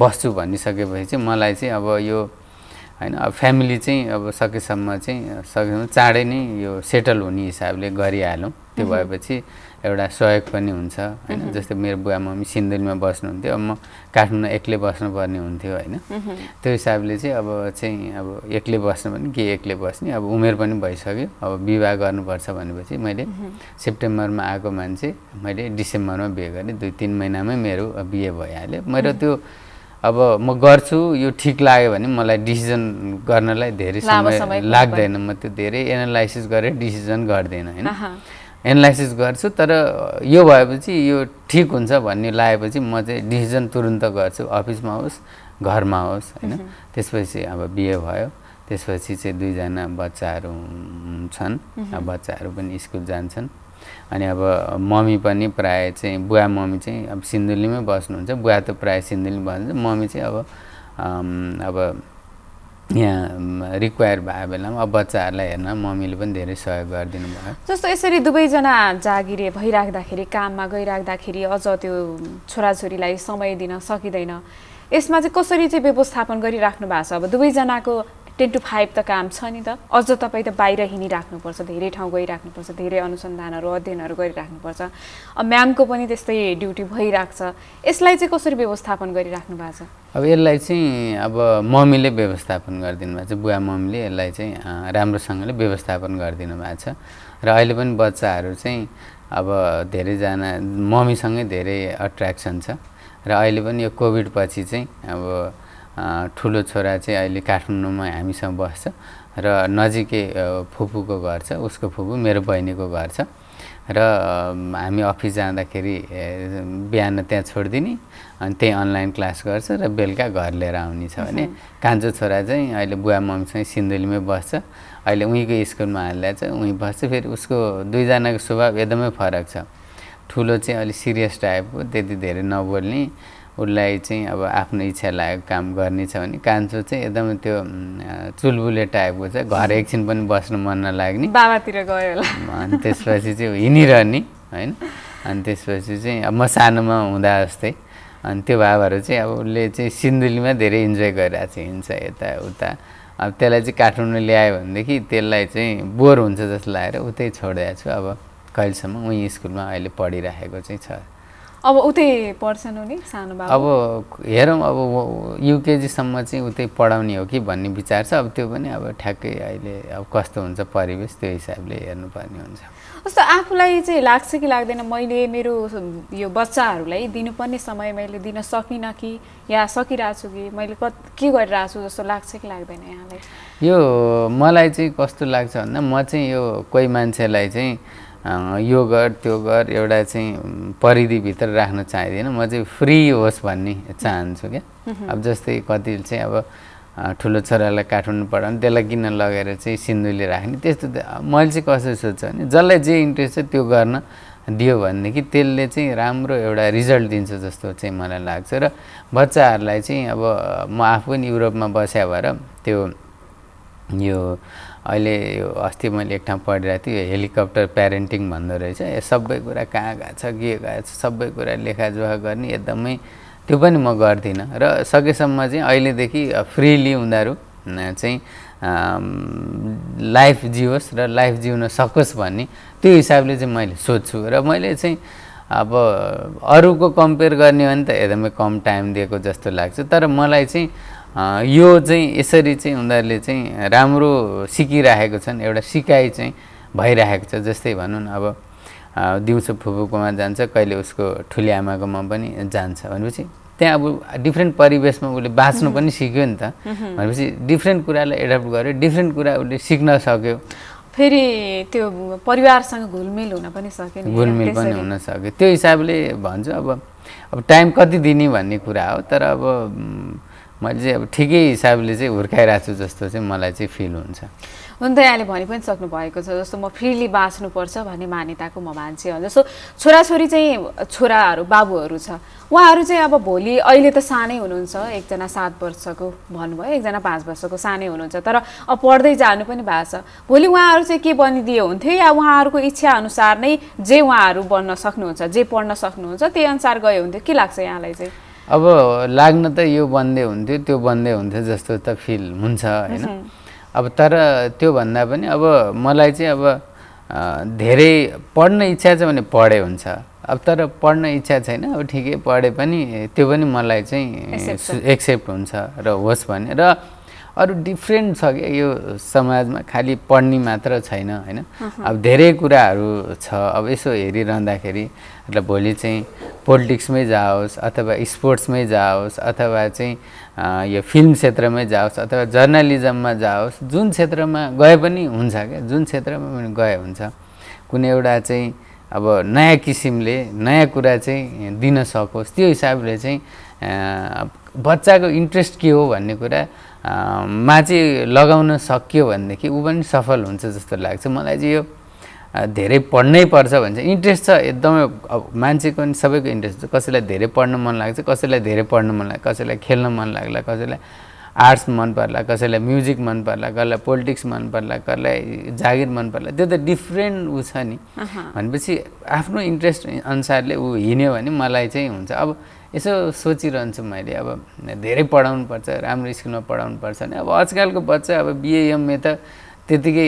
बस्छु भनिसकेपछि चाहिँ मलाई चाहिँ अब यो होइन अब फ्यामिली चाहिँ अब सकेसम्म चाहिँ सकेसम्म चाँडै नै यो सेटल हुने हिसाबले गरिहालौँ त्यो भएपछि एउटा सहयोग पनि हुन्छ होइन जस्तै मेरो बुवा मम्मी सिन्धुलीमा बस्नुहुन्थ्यो अब म काठमाडौँ एक्लै बस्नुपर्ने हुन्थ्यो होइन त्यो हिसाबले चाहिँ अब चाहिँ अब एक्लै बस्नु भने के एक्लै बस्ने अब उमेर पनि भइसक्यो अब विवाह गर्नुपर्छ भनेपछि मैले सेप्टेम्बरमा आएको मान्छे मैले डिसेम्बरमा बिहे गरेँ दुई तिन महिनामै मेरो बिहे भइहाल्यो मेरो त्यो अब म गर्छु यो ठिक लाग्यो भने मलाई डिसिजन गर्नलाई धेरै समय लाग्दैन म त्यो धेरै एनालाइसिस गरेर डिसिजन गर्दिनँ होइन एनालाइसिस गर्छु तर यो भएपछि यो ठिक हुन्छ भन्ने लागेपछि म चाहिँ डिसिजन तुरुन्त गर्छु अफिसमा होस् घरमा होस् होइन त्यसपछि अब बिहे भयो त्यसपछि चाहिँ दुईजना बच्चाहरू छन् बच्चाहरू पनि स्कुल जान्छन् अनि अब मम्मी पनि प्राय चाहिँ बुवा मम्मी चाहिँ अब सिन्धुलीमै बस्नुहुन्छ बुवा त प्रायः सिन्धुली बस्नुहुन्छ मम्मी चाहिँ अब अब यहाँ रिक्वायर भए बेलामा अब बच्चाहरूलाई हेर्न मम्मीले पनि धेरै सहयोग गरिदिनु भयो जस्तो यसरी दुवैजना जागिरे भइराख्दाखेरि काममा गइराख्दाखेरि अझ त्यो छोराछोरीलाई समय दिन सकिँदैन यसमा चाहिँ कसरी चाहिँ व्यवस्थापन गरिराख्नु भएको छ अब दुवैजनाको टेन टु फाइभ त काम छ नि त अझ तपाईँ त बाहिर हिँडिराख्नुपर्छ धेरै ठाउँ गइराख्नुपर्छ धेरै अनुसन्धानहरू अध्ययनहरू गरिराख्नुपर्छ म्यामको पनि त्यस्तै ड्युटी भइरहेको छ यसलाई चाहिँ कसरी व्यवस्थापन गरिराख्नु भएको छ अब यसलाई चाहिँ अब मम्मीले व्यवस्थापन गरिदिनु भएको छ बुवा मम्मीले यसलाई चाहिँ राम्रोसँगले व्यवस्थापन गरिदिनु भएको छ र अहिले पनि बच्चाहरू चाहिँ अब धेरैजना मम्मीसँगै धेरै अट्र्याक्सन छ र अहिले पनि यो कोभिडपछि चाहिँ अब ठुलो छोरा चाहिँ अहिले काठमाडौँमा हामीसँग बस्छ र नजिकै फुपूको घर छ उसको फुपू मेरो बहिनीको घर छ र हामी अफिस जाँदाखेरि बिहान त्यहाँ छोडिदिने अनि त्यही अनलाइन क्लास गर्छ र बेलुका घर लिएर आउने छ भने कान्छो छोरा चाहिँ अहिले बुवा मम्मीसँग सिन्धुलीमै बस्छ अहिले उहीँको स्कुलमा हालिरहेको छ उहीँ बस्छ फेरि उसको दुईजनाको स्वभाव एकदमै फरक छ ठुलो चाहिँ अलिक सिरियस टाइपको त्यति धेरै नबोल्ने उसलाई चाहिँ अब आफ्नो इच्छा लागेको काम गर्ने छ भने कान्छो चाहिँ एकदम त्यो चुलबुले टाइपको छ घर एकछिन पनि बस्नु मन नलाग्ने बाबातिर गयो होला अनि त्यसपछि चाहिँ हिँडिरहने होइन अनि त्यसपछि चाहिँ अब म सानोमा हुँदा जस्तै अनि त्यो भावहरू चाहिँ अब उसले चाहिँ सिन्धुलीमा धेरै इन्जोय गरिरहेको छ हिँड्छ उता अब त्यसलाई चाहिँ काठमाडौँ ल्यायो भनेदेखि त्यसलाई चाहिँ बोर हुन्छ जस्तो लागेर उतै छोडिदिएको छु अब कहिलेसम्म उहीँ स्कुलमा अहिले पढिराखेको चाहिँ छ अब उतै पढ्छन् उनी सानो अब हेरौँ अब युकेजीसम्म चाहिँ उतै पढाउने हो कि भन्ने विचार छ अब त्यो पनि अब ठ्याक्कै अहिले अब कस्तो हुन्छ परिवेश त्यो हिसाबले हेर्नुपर्ने हुन्छ जस्तो आफूलाई चाहिँ लाग्छ कि लाग्दैन मैले मेरो यो बच्चाहरूलाई दिनुपर्ने समय मैले दिन सकिनँ कि या सकिरहेको छु कि मैले कत के गरिरहेको छु जस्तो लाग्छ कि लाग्दैन यहाँलाई यो मलाई चाहिँ कस्तो लाग्छ भन्दा म चाहिँ यो कोही मान्छेलाई चाहिँ यो गर त्यो गर एउटा चाहिँ परिधिभित्र राख्न चाहदिनँ म चाहिँ फ्री होस् भन्ने चाहन्छु क्या अब जस्तै कति चाहिँ अब ठुलो छोरालाई काठमाडौँ पढाउने त्यसलाई किन लगेर चाहिँ सिन्धुली राख्ने त्यस्तो मैले चाहिँ कसरी सोध्छु भने जसलाई जे इन्ट्रेस्ट छ त्यो गर्न दियो भनेदेखि त्यसले चाहिँ राम्रो एउटा रिजल्ट दिन्छ जस्तो चाहिँ मलाई लाग्छ र बच्चाहरूलाई चाहिँ अब म आफू पनि युरोपमा बस्या भएर त्यो यो अहिले यो अस्ति मैले एक ठाउँ पढिरहेको थिएँ हेलिकप्टर प्यारेन्टिङ भन्दो रहेछ यो सबै कुरा कहाँ गएको छ के गएको छ सबै कुरा लेखाजोखा गर्ने एकदमै त्यो पनि म गर्दिनँ र सकेसम्म चाहिँ अहिलेदेखि फ्रिली उनीहरू चाहिँ लाइफ जियोस् र लाइफ जिउन सकोस् भन्ने त्यो हिसाबले चाहिँ मैले सोध्छु र मैले चाहिँ अब अरूको कम्पेयर गर्ने हो भने त एकदमै कम टाइम दिएको जस्तो लाग्छ तर मलाई चाहिँ यो चाहिँ यसरी चाहिँ उनीहरूले चाहिँ राम्रो सिकिरहेको छन् एउटा सिकाइ चाहिँ भइरहेको छ जस्तै भनौँ न अब दिउँसो फुपूकोमा जान्छ कहिले उसको ठुली आमाकोमा पनि जान्छ भनेपछि त्यहाँ अब डिफ्रेन्ट परिवेशमा उसले बाँच्नु पनि सिक्यो नि त भनेपछि डिफ्रेन्ट कुरालाई एडप्ट गर्यो डिफ्रेन्ट कुरा उसले सिक्न सक्यो फेरि त्यो परिवारसँग घुलमिल हुन पनि सक्यो घुलमिल पनि हुन सक्यो त्यो हिसाबले भन्छु अब अब टाइम कति दिने भन्ने कुरा हो तर अब मैले चाहिँ अब ठिकै हिसाबले चाहिँ हुर्काइरहेको छु जस्तो चाहिँ मलाई चाहिँ फिल हुन्छ हुन त यहाँले भनि पनि सक्नु भएको छ जस्तो म फ्रिली बाँच्नुपर्छ भन्ने मान्यताको म मान्छे हो जस्तो छोराछोरी चाहिँ छोराहरू बाबुहरू छ उहाँहरू चाहिँ अब भोलि अहिले त सानै हुनुहुन्छ एकजना सात वर्षको भन्नुभयो एकजना पाँच वर्षको सानै हुनुहुन्छ तर अब पढ्दै जानु पनि भएको छ भोलि उहाँहरू चाहिँ के बनिदियो हुन्थ्यो या उहाँहरूको इच्छा अनुसार नै जे उहाँहरू बन्न सक्नुहुन्छ जे पढ्न सक्नुहुन्छ त्यही अनुसार गए हुन्थ्यो के लाग्छ यहाँलाई चाहिँ अब लाग्न त यो बन्दै हुन्थ्यो त्यो बन्दै हुन्थ्यो जस्तो त फिल हुन्छ होइन अब तर त्योभन्दा पनि अब मलाई चाहिँ अब धेरै पढ्न इच्छा छ भने पढे हुन्छ अब तर पढ्न इच्छा छैन अब ठिकै पढे पनि त्यो पनि मलाई चाहिँ एक्सेप्ट हुन्छ र होस् भने र अरू डिफ्रेन्ट छ क्या यो समाजमा खालि पढ्ने मात्र छैन होइन अब धेरै कुराहरू छ अब यसो हेरिरहँदाखेरि र भोलि चाहिँ पोलिटिक्समै जाओस् अथवा स्पोर्ट्समै जाओस् अथवा चाहिँ यो फिल्म क्षेत्रमै जाओस् अथवा जर्नलिजममा जाओस् जुन क्षेत्रमा गए पनि हुन्छ क्या जुन क्षेत्रमा पनि गए हुन्छ कुनै एउटा चाहिँ अब नयाँ किसिमले नयाँ कुरा चाहिँ दिन सकोस् त्यो हिसाबले चाहिँ बच्चाको इन्ट्रेस्ट के हो भन्ने कुरा मा चाहिँ लगाउन सक्यो भनेदेखि ऊ पनि सफल हुन्छ जस्तो लाग्छ मलाई चाहिँ यो धेरै पढ्नै पर्छ भन्छ इन्ट्रेस्ट छ एकदमै अब मान्छेको नि सबैको इन्ट्रेस्ट छ कसैलाई धेरै पढ्न मन लाग्छ कसैलाई धेरै पढ्न मन लाग्छ कसैलाई खेल्न मन लाग्ला कसैलाई आर्ट्स मन पर्ला कसैलाई म्युजिक मन पर्ला कसैलाई पोलिटिक्स मन पर्ला कसैलाई जागिर मन पर्ला त्यो त डिफ्रेन्ट ऊ छ नि भनेपछि आफ्नो इन्ट्रेस्ट अनुसारले ऊ हिँड्यो भने मलाई चाहिँ हुन्छ अब यसो सोचिरहन्छु मैले अब धेरै पर्छ राम्रो स्कुलमा पर्छ भने अब आजकलको बच्चा अब बिएएमए त त्यतिकै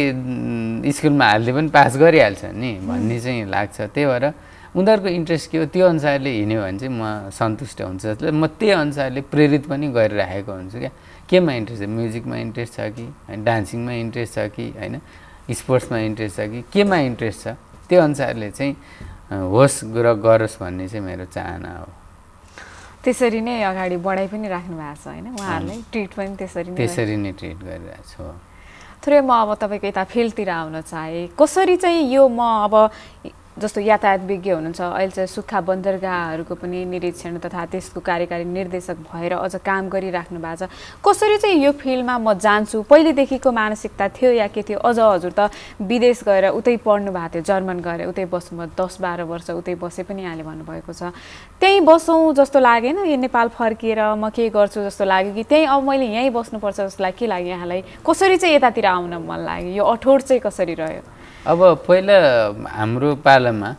स्कुलमा हाल्दै पनि पास गरिहाल्छ नि भन्ने चाहिँ लाग्छ त्यही भएर उनीहरूको इन्ट्रेस्ट के हो त्यो अनुसारले हिँड्यो भने चाहिँ म सन्तुष्ट हुन्छ जसले म त्यही अनुसारले प्रेरित पनि गरिराखेको हुन्छु क्या केमा इन्ट्रेस्ट छ म्युजिकमा इन्ट्रेस्ट छ कि होइन डान्सिङमा इन्ट्रेस्ट छ कि होइन स्पोर्ट्समा इन्ट्रेस्ट छ कि केमा इन्ट्रेस्ट छ त्यो अनुसारले चाहिँ होस् र गरोस् भन्ने चाहिँ मेरो चाहना हो त्यसरी नै अगाडि बढाइ पनि राख्नु भएको छ होइन उहाँहरूलाई ट्रिट पनि त्यसरी त्यसरी नै ट्रिट गरिरहेको छु थोरै म अब तपाईँको यता फिल्डतिर आउन चाहेँ कसरी चाहिँ यो म अब जस्तो यातायात विज्ञ हुनुहुन्छ अहिले चाहिँ सुक्खा बन्दरगाहहरूको पनि निरीक्षण तथा त्यसको कार्यकारी निर्देशक भएर अझ काम गरिराख्नु भएको छ कसरी चाहिँ यो फिल्डमा म जान्छु पहिलेदेखिको मानसिकता थियो या के थियो अझ हजुर त विदेश गएर उतै पढ्नु भएको थियो जर्मन गएर उतै म दस बाह्र वर्ष उतै बसे पनि यहाँले भन्नुभएको छ त्यहीँ बसौँ जस्तो लागेन यो नेपाल फर्किएर म के गर्छु जस्तो लाग्यो कि त्यहीँ अब मैले यहीँ बस्नुपर्छ जस्तो लाग्यो के लाग्यो यहाँलाई कसरी चाहिँ यतातिर आउन मन लाग्यो यो अठोट चाहिँ कसरी रह्यो अब पहिला हाम्रो पालामा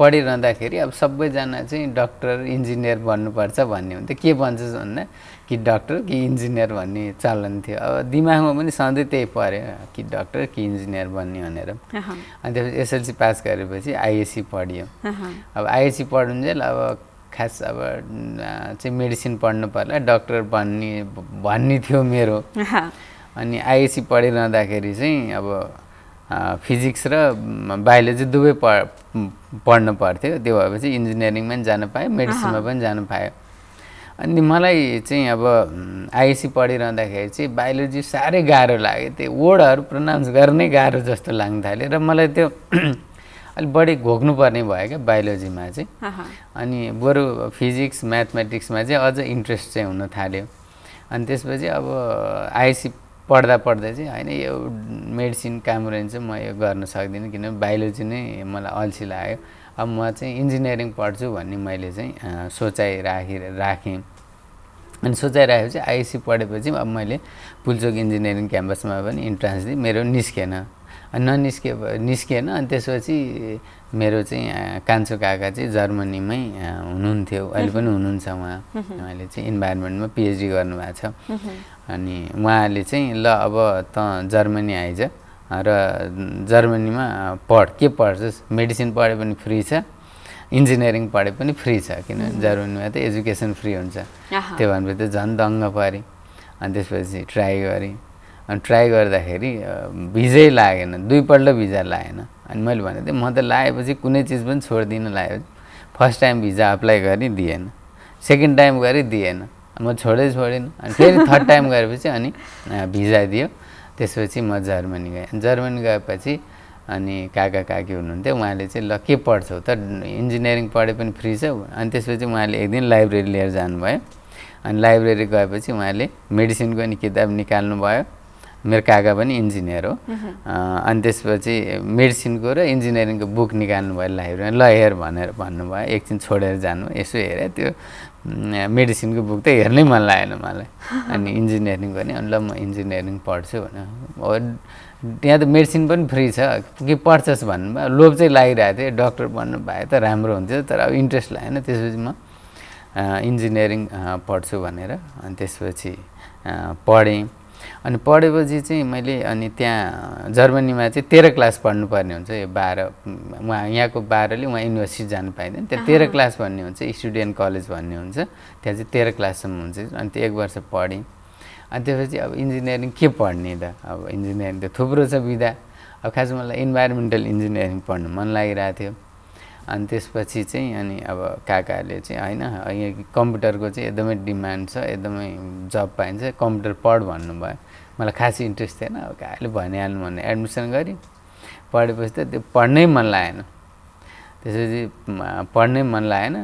पढिरहँदाखेरि अब सबैजना चाहिँ डक्टर इन्जिनियर बन्नुपर्छ भन्ने हुन्थ्यो के भन्छ भन्दा कि डक्टर कि इन्जिनियर भन्ने चलन थियो अब दिमागमा पनि सधैँ त्यही पऱ्यो कि डक्टर कि इन्जिनियर बन्ने भनेर अनि त्यसपछि एसएलसी पास गरेपछि आइएससी पढियो अब आइएससी पढुन्जेल अब खास अब चाहिँ मेडिसिन पढ्नु पर्ला डक्टर बन्ने भन्ने थियो मेरो अनि आइएससी पढिरहँदाखेरि चाहिँ अब फिजिक्स र बायोलोजी दुवै प पढ्नु पर्थ्यो त्यो भएपछि इन्जिनियरिङमा पनि जानु पाएँ मेडिसिनमा पनि जानु पायो अनि मलाई चाहिँ अब आइएससी पढिरहँदाखेरि चाहिँ बायोलोजी साह्रै गाह्रो लाग्यो त्यो वर्डहरू प्रोनाउन्स गर्नै गाह्रो जस्तो लाग्नु थाल्यो र मलाई त्यो अलिक बढी घोक्नुपर्ने भयो क्या बायोलोजीमा चाहिँ अनि बरु फिजिक्स म्याथमेटिक्समा चाहिँ अझ इन्ट्रेस्ट चाहिँ हुन थाल्यो अनि त्यसपछि अब आइएससी पढ्दा पढ्दै चाहिँ होइन यो मेडिसिन रहेन चाहिँ म यो गर्न सक्दिनँ किनभने बायोलोजी नै मलाई अल्छी लाग्यो अब म चाहिँ इन्जिनियरिङ पढ्छु भन्ने मैले चाहिँ सोचाइ राखि राखेँ अनि सोचाइ सोचाइराखेपछि आइएससी पढेपछि अब मैले पुलचोक इन्जिनियरिङ क्याम्पसमा पनि इन्ट्रान्स दिएँ मेरो निस्केन अनि ननिस्के निस्किएन अनि त्यसपछि मेरो चाहिँ कान्छो काका चाहिँ जर्मनीमै हुनुहुन्थ्यो अहिले पनि हुनुहुन्छ उहाँ उहाँले चाहिँ इन्भाइरोमेन्टमा पिएचडी गर्नुभएको छ अनि उहाँले चाहिँ ल अब त जर्मनी आइज र जर्मनीमा पढ के पढ्छस् मेडिसिन पढे पनि फ्री छ इन्जिनियरिङ पढे पनि फ्री छ किनभने जर्मनीमा त एजुकेसन फ्री हुन्छ त्यो भनेपछि त झन् दङ्ग परेँ अनि त्यसपछि ट्राई गरेँ अनि ट्राई गर्दाखेरि भिजै लागेन दुईपल्ट भिजा लागेन अनि मैले भनेको थिएँ म त लागेपछि कुनै चिज पनि छोडिदिनँ लायो फर्स्ट टाइम भिजा अप्लाई गरेँ दिएन सेकेन्ड टाइम गरेँ दिएन म छोडै छोडिनँ अनि फेरि थर्ड टाइम गएपछि अनि भिजा दियो त्यसपछि म जर्मनी गएँ जर्मनी गएपछि अनि काका काकी हुनुहुन्थ्यो उहाँले चाहिँ ल के पढ्छौ त इन्जिनियरिङ पढे पनि फ्री छ अनि त्यसपछि उहाँले एक दिन लाइब्रेरी लिएर जानुभयो अनि लाइब्रेरी गएपछि उहाँले मेडिसिनको नि किताब निकाल्नु भयो मेरो काका पनि इन्जिनियर हो अनि त्यसपछि मेडिसिनको र इन्जिनियरिङको बुक निकाल्नु भयो लाइब्रेरी ल हेर भनेर भन्नुभयो एकछिन छोडेर जानु यसो हेरेँ त्यो मेडिसिनको बुक त हेर्नै मन लागेन मलाई अनि इन्जिनियरिङ गर्ने अनि ल म इन्जिनियरिङ पढ्छु भनेर त्यहाँ त मेडिसिन पनि फ्री छ कि पढ्छस् भन्नुभयो लोभ चाहिँ लागिरहेको थियो डक्टर बन्नु भए त राम्रो हुन्थ्यो तर अब इन्ट्रेस्ट लागेन त्यसपछि म इन्जिनियरिङ पढ्छु भनेर अनि त्यसपछि पढेँ अनि पढेपछि चाहिँ मैले अनि त्यहाँ जर्मनीमा चाहिँ तेह्र क्लास पढ्नुपर्ने हुन्छ यो बाह्र उहाँ यहाँको बाह्रले उहाँ युनिभर्सिटी जानु पाइँदैन त्यहाँ तेह्र क्लास भन्ने हुन्छ स्टुडेन्ट कलेज भन्ने हुन्छ त्यहाँ चाहिँ तेह्र क्लाससम्म हुन्छ अनि त्यो एक वर्ष पढेँ अनि त्यसपछि अब इन्जिनियरिङ के पढ्ने त अब इन्जिनियरिङ त थुप्रो छ विधा अब खास मलाई इन्भाइरोमेन्टल इन्जिनियरिङ पढ्नु मन लागिरहेको थियो अनि त्यसपछि चाहिँ अनि अब काकाहरूले चाहिँ होइन यहाँ कम्प्युटरको चाहिँ एकदमै डिमान्ड छ एकदमै जब पाइन्छ कम्प्युटर पढ भन्नुभयो मलाई खासै इन्ट्रेस्ट थिएन अब काकाले भनिहाल्नु भने एडमिसन गरेँ पढेपछि त त्यो पढ्नै मन लागेन त्यसपछि पढ्नै मन लागेन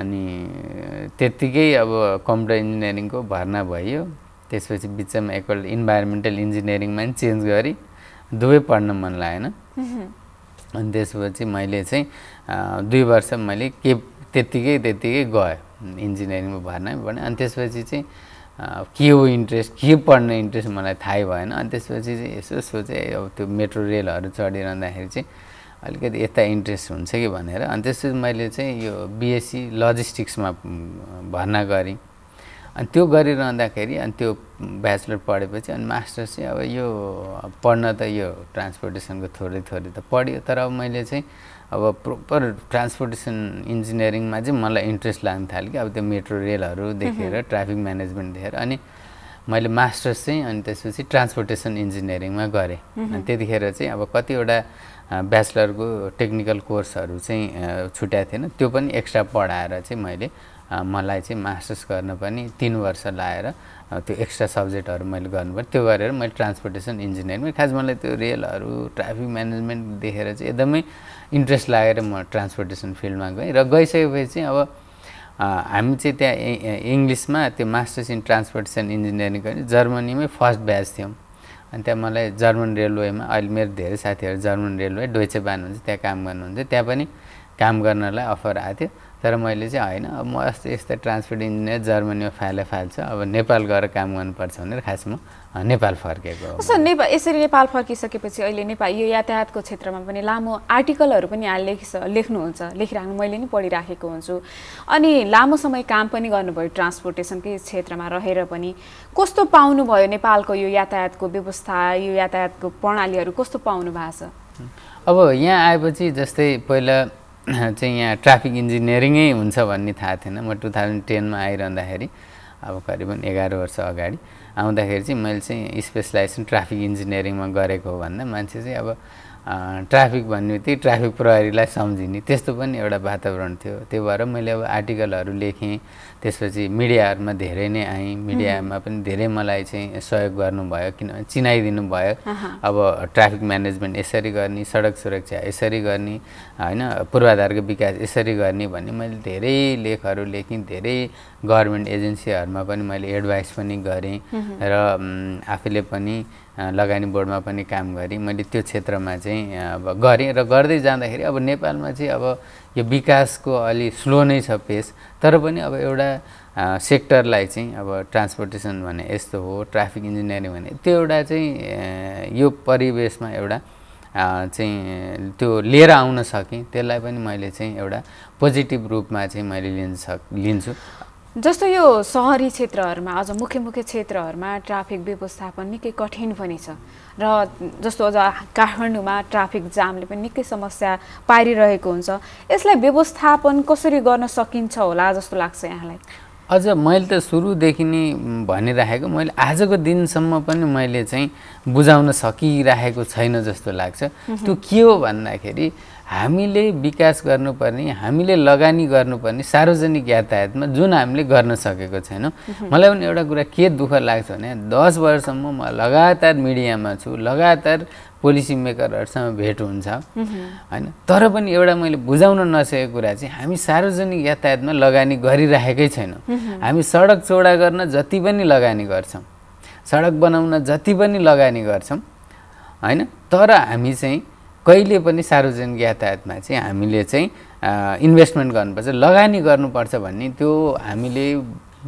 अनि त्यत्तिकै अब कम्प्युटर इन्जिनियरिङको भर्ना भयो त्यसपछि बिचमा एकपल्ट इन्भाइरोमेन्टल इन्जिनियरिङमा पनि चेन्ज गरी दुवै पढ्न मन लागेन अनि त्यसपछि मैले चाहिँ दुई वर्ष मैले के त्यत्तिकै त्यत्तिकै गएँ इन्जिनियरिङमा भर्ना पर्ने अनि त्यसपछि चाहिँ के हो इन्ट्रेस्ट के पढ्ने इन्ट्रेस्ट मलाई थाहै भएन अनि त्यसपछि चाहिँ यसो सोचेँ अब त्यो मेट्रो रेलहरू चढिरहँदाखेरि चाहिँ अलिकति यता इन्ट्रेस्ट हुन्छ कि भनेर अनि त्यसपछि मैले चाहिँ यो बिएससी लजिस्टिक्समा भर्ना गरेँ अनि त्यो गरिरहँदाखेरि अनि त्यो ब्याचलर पढेपछि अनि मास्टर्स चाहिँ अब यो पढ्न त यो ट्रान्सपोर्टेसनको थोरै थोरै त पढ्यो तर अब मैले चाहिँ अब प्रोपर ट्रान्सपोर्टेसन इन्जिनियरिङमा चाहिँ मलाई इन्ट्रेस्ट लाग्न थाल्यो कि अब त्यो मेट्रो रेलहरू देखेर ट्राफिक म्यानेजमेन्ट देखेर अनि मैले मास्टर्स चाहिँ अनि त्यसपछि ट्रान्सपोर्टेसन इन्जिनियरिङमा गरेँ अनि त्यतिखेर चाहिँ अब कतिवटा ब्याचलरको टेक्निकल कोर्सहरू चाहिँ छुट्याएको थिएन त्यो पनि एक्स्ट्रा पढाएर चाहिँ मैले मलाई चाहिँ मास्टर्स गर्न पनि तिन वर्ष लाएर त्यो एक्स्ट्रा सब्जेक्टहरू मैले गर्नु पऱ्यो त्यो गरेर मैले ट्रान्सपोर्टेसन इन्जिनियरिङमै खास मलाई त्यो रेलहरू ट्राफिक म्यानेजमेन्ट देखेर चाहिँ एकदमै इन्ट्रेस्ट लागेर म ट्रान्सपोर्टेसन फिल्डमा गएँ र गइसकेपछि चाहिँ अब हामी चाहिँ त्यहाँ इङ्ग्लिसमा त्यो मास्टर्स इन ट्रान्सपोर्टेसन इन्जिनियरिङ गर्ने जर्मनीमै फर्स्ट ब्याच थियौँ अनि त्यहाँ मलाई जर्मन रेलवेमा अहिले मेरो धेरै साथीहरू जर्मन रेलवे डोइचे बान हुन्छ त्यहाँ काम गर्नुहुन्छ त्यहाँ पनि काम गर्नलाई अफर आएको थियो तर मैले चाहिँ होइन अब म अस्ति यस्तै ट्रान्सपोर्ट इन्जिनियर जर्मनीमा फाले फाल्छ अब नेपाल गएर काम गर्नुपर्छ भनेर खास म नेपाल फर्केको हो सर नेपाल यसरी नेपाल फर्किसकेपछि अहिले नेपाल यो यातायातको क्षेत्रमा पनि लामो आर्टिकलहरू पनि लेख लेख्नुहुन्छ लेखिराख्नु मैले नि पढिराखेको हुन्छु अनि लामो समय काम पनि गर्नुभयो ट्रान्सपोर्टेसनकै क्षेत्रमा रहेर पनि कस्तो पाउनुभयो नेपालको यो यातायातको व्यवस्था यो यातायातको प्रणालीहरू कस्तो पाउनु भएको छ अब यहाँ आएपछि जस्तै पहिला चाहिँ यहाँ ट्राफिक इन्जिनियरिङै हुन्छ भन्ने थाहा थिएन म टु थाउजन्ड टेनमा आइरहँदाखेरि अब करिबन एघार वर्ष अगाडि आउँदाखेरि चाहिँ मैले चाहिँ स्पेसलाइजेसन ट्राफिक इन्जिनियरिङमा गरेको हो भन्दा मान्छे चाहिँ अब ट्राफिक भन्ने बित्तिकै ट्राफिक प्रहरीलाई सम्झिने त्यस्तो पनि एउटा वातावरण थियो त्यो भएर मैले अब आर्टिकलहरू लेखेँ त्यसपछि मिडियाहरूमा धेरै नै आएँ मिडियामा पनि धेरै मलाई चाहिँ सहयोग गर्नुभयो किनभने चिनाइदिनु भयो अब ट्राफिक म्यानेजमेन्ट यसरी गर्ने सडक सुरक्षा यसरी गर्ने होइन पूर्वाधारको विकास यसरी गर्ने भन्ने मैले धेरै लेखहरू लेखेँ धेरै गभर्मेन्ट एजेन्सीहरूमा पनि मैले एडभाइस पनि गरेँ र आफैले पनि लगानी बोर्डमा पनि काम गरेँ मैले त्यो क्षेत्रमा चाहिँ अब गरेँ र गर्दै जाँदाखेरि अब नेपालमा चाहिँ अब यो विकासको अलि स्लो नै छ पेस तर पनि अब एउटा सेक्टरलाई चाहिँ अब ट्रान्सपोर्टेसन भने यस्तो हो ट्राफिक इन्जिनियरिङ भने त्यो एउटा चाहिँ यो परिवेशमा एउटा चाहिँ त्यो लिएर आउन सकेँ त्यसलाई पनि मैले चाहिँ एउटा पोजिटिभ रूपमा चाहिँ मैले लिन सक लिन्छु जस्तो यो सहरी क्षेत्रहरूमा अझ मुख्य मुख्य क्षेत्रहरूमा ट्राफिक व्यवस्थापन निकै कठिन पनि छ र जस्तो अझ काठमाडौँमा ट्राफिक जामले पनि निकै समस्या पारिरहेको हुन्छ यसलाई व्यवस्थापन कसरी गर्न सकिन्छ होला जस्तो लाग्छ यहाँलाई अझ मैले त सुरुदेखि नै भनिराखेको मैले आजको दिनसम्म पनि मैले चाहिँ बुझाउन सकिराखेको छैन जस्तो लाग्छ त्यो के हो भन्दाखेरि हामीले विकास गर्नुपर्ने हामीले लगानी गर्नुपर्ने सार्वजनिक यातायातमा जुन हामीले गर्न सकेको छैनौँ मलाई पनि एउटा कुरा के दुःख लाग्छ भने दस वर्षसम्म म लगातार मिडियामा छु लगातार पोलिसी मेकरहरूसँग भेट हुन्छ होइन तर पनि एउटा मैले बुझाउन नसकेको कुरा चाहिँ हामी सार्वजनिक यातायातमा लगानी गरिराखेकै छैनौँ हामी सडक चौडा गर्न जति पनि लगानी गर्छौँ सडक बनाउन जति पनि लगानी गर्छौँ होइन तर हामी चाहिँ कहिले पनि सार्वजनिक यातायातमा चाहिँ हामीले चाहिँ इन्भेस्टमेन्ट गर्नुपर्छ लगानी गर्नुपर्छ भन्ने त्यो हामीले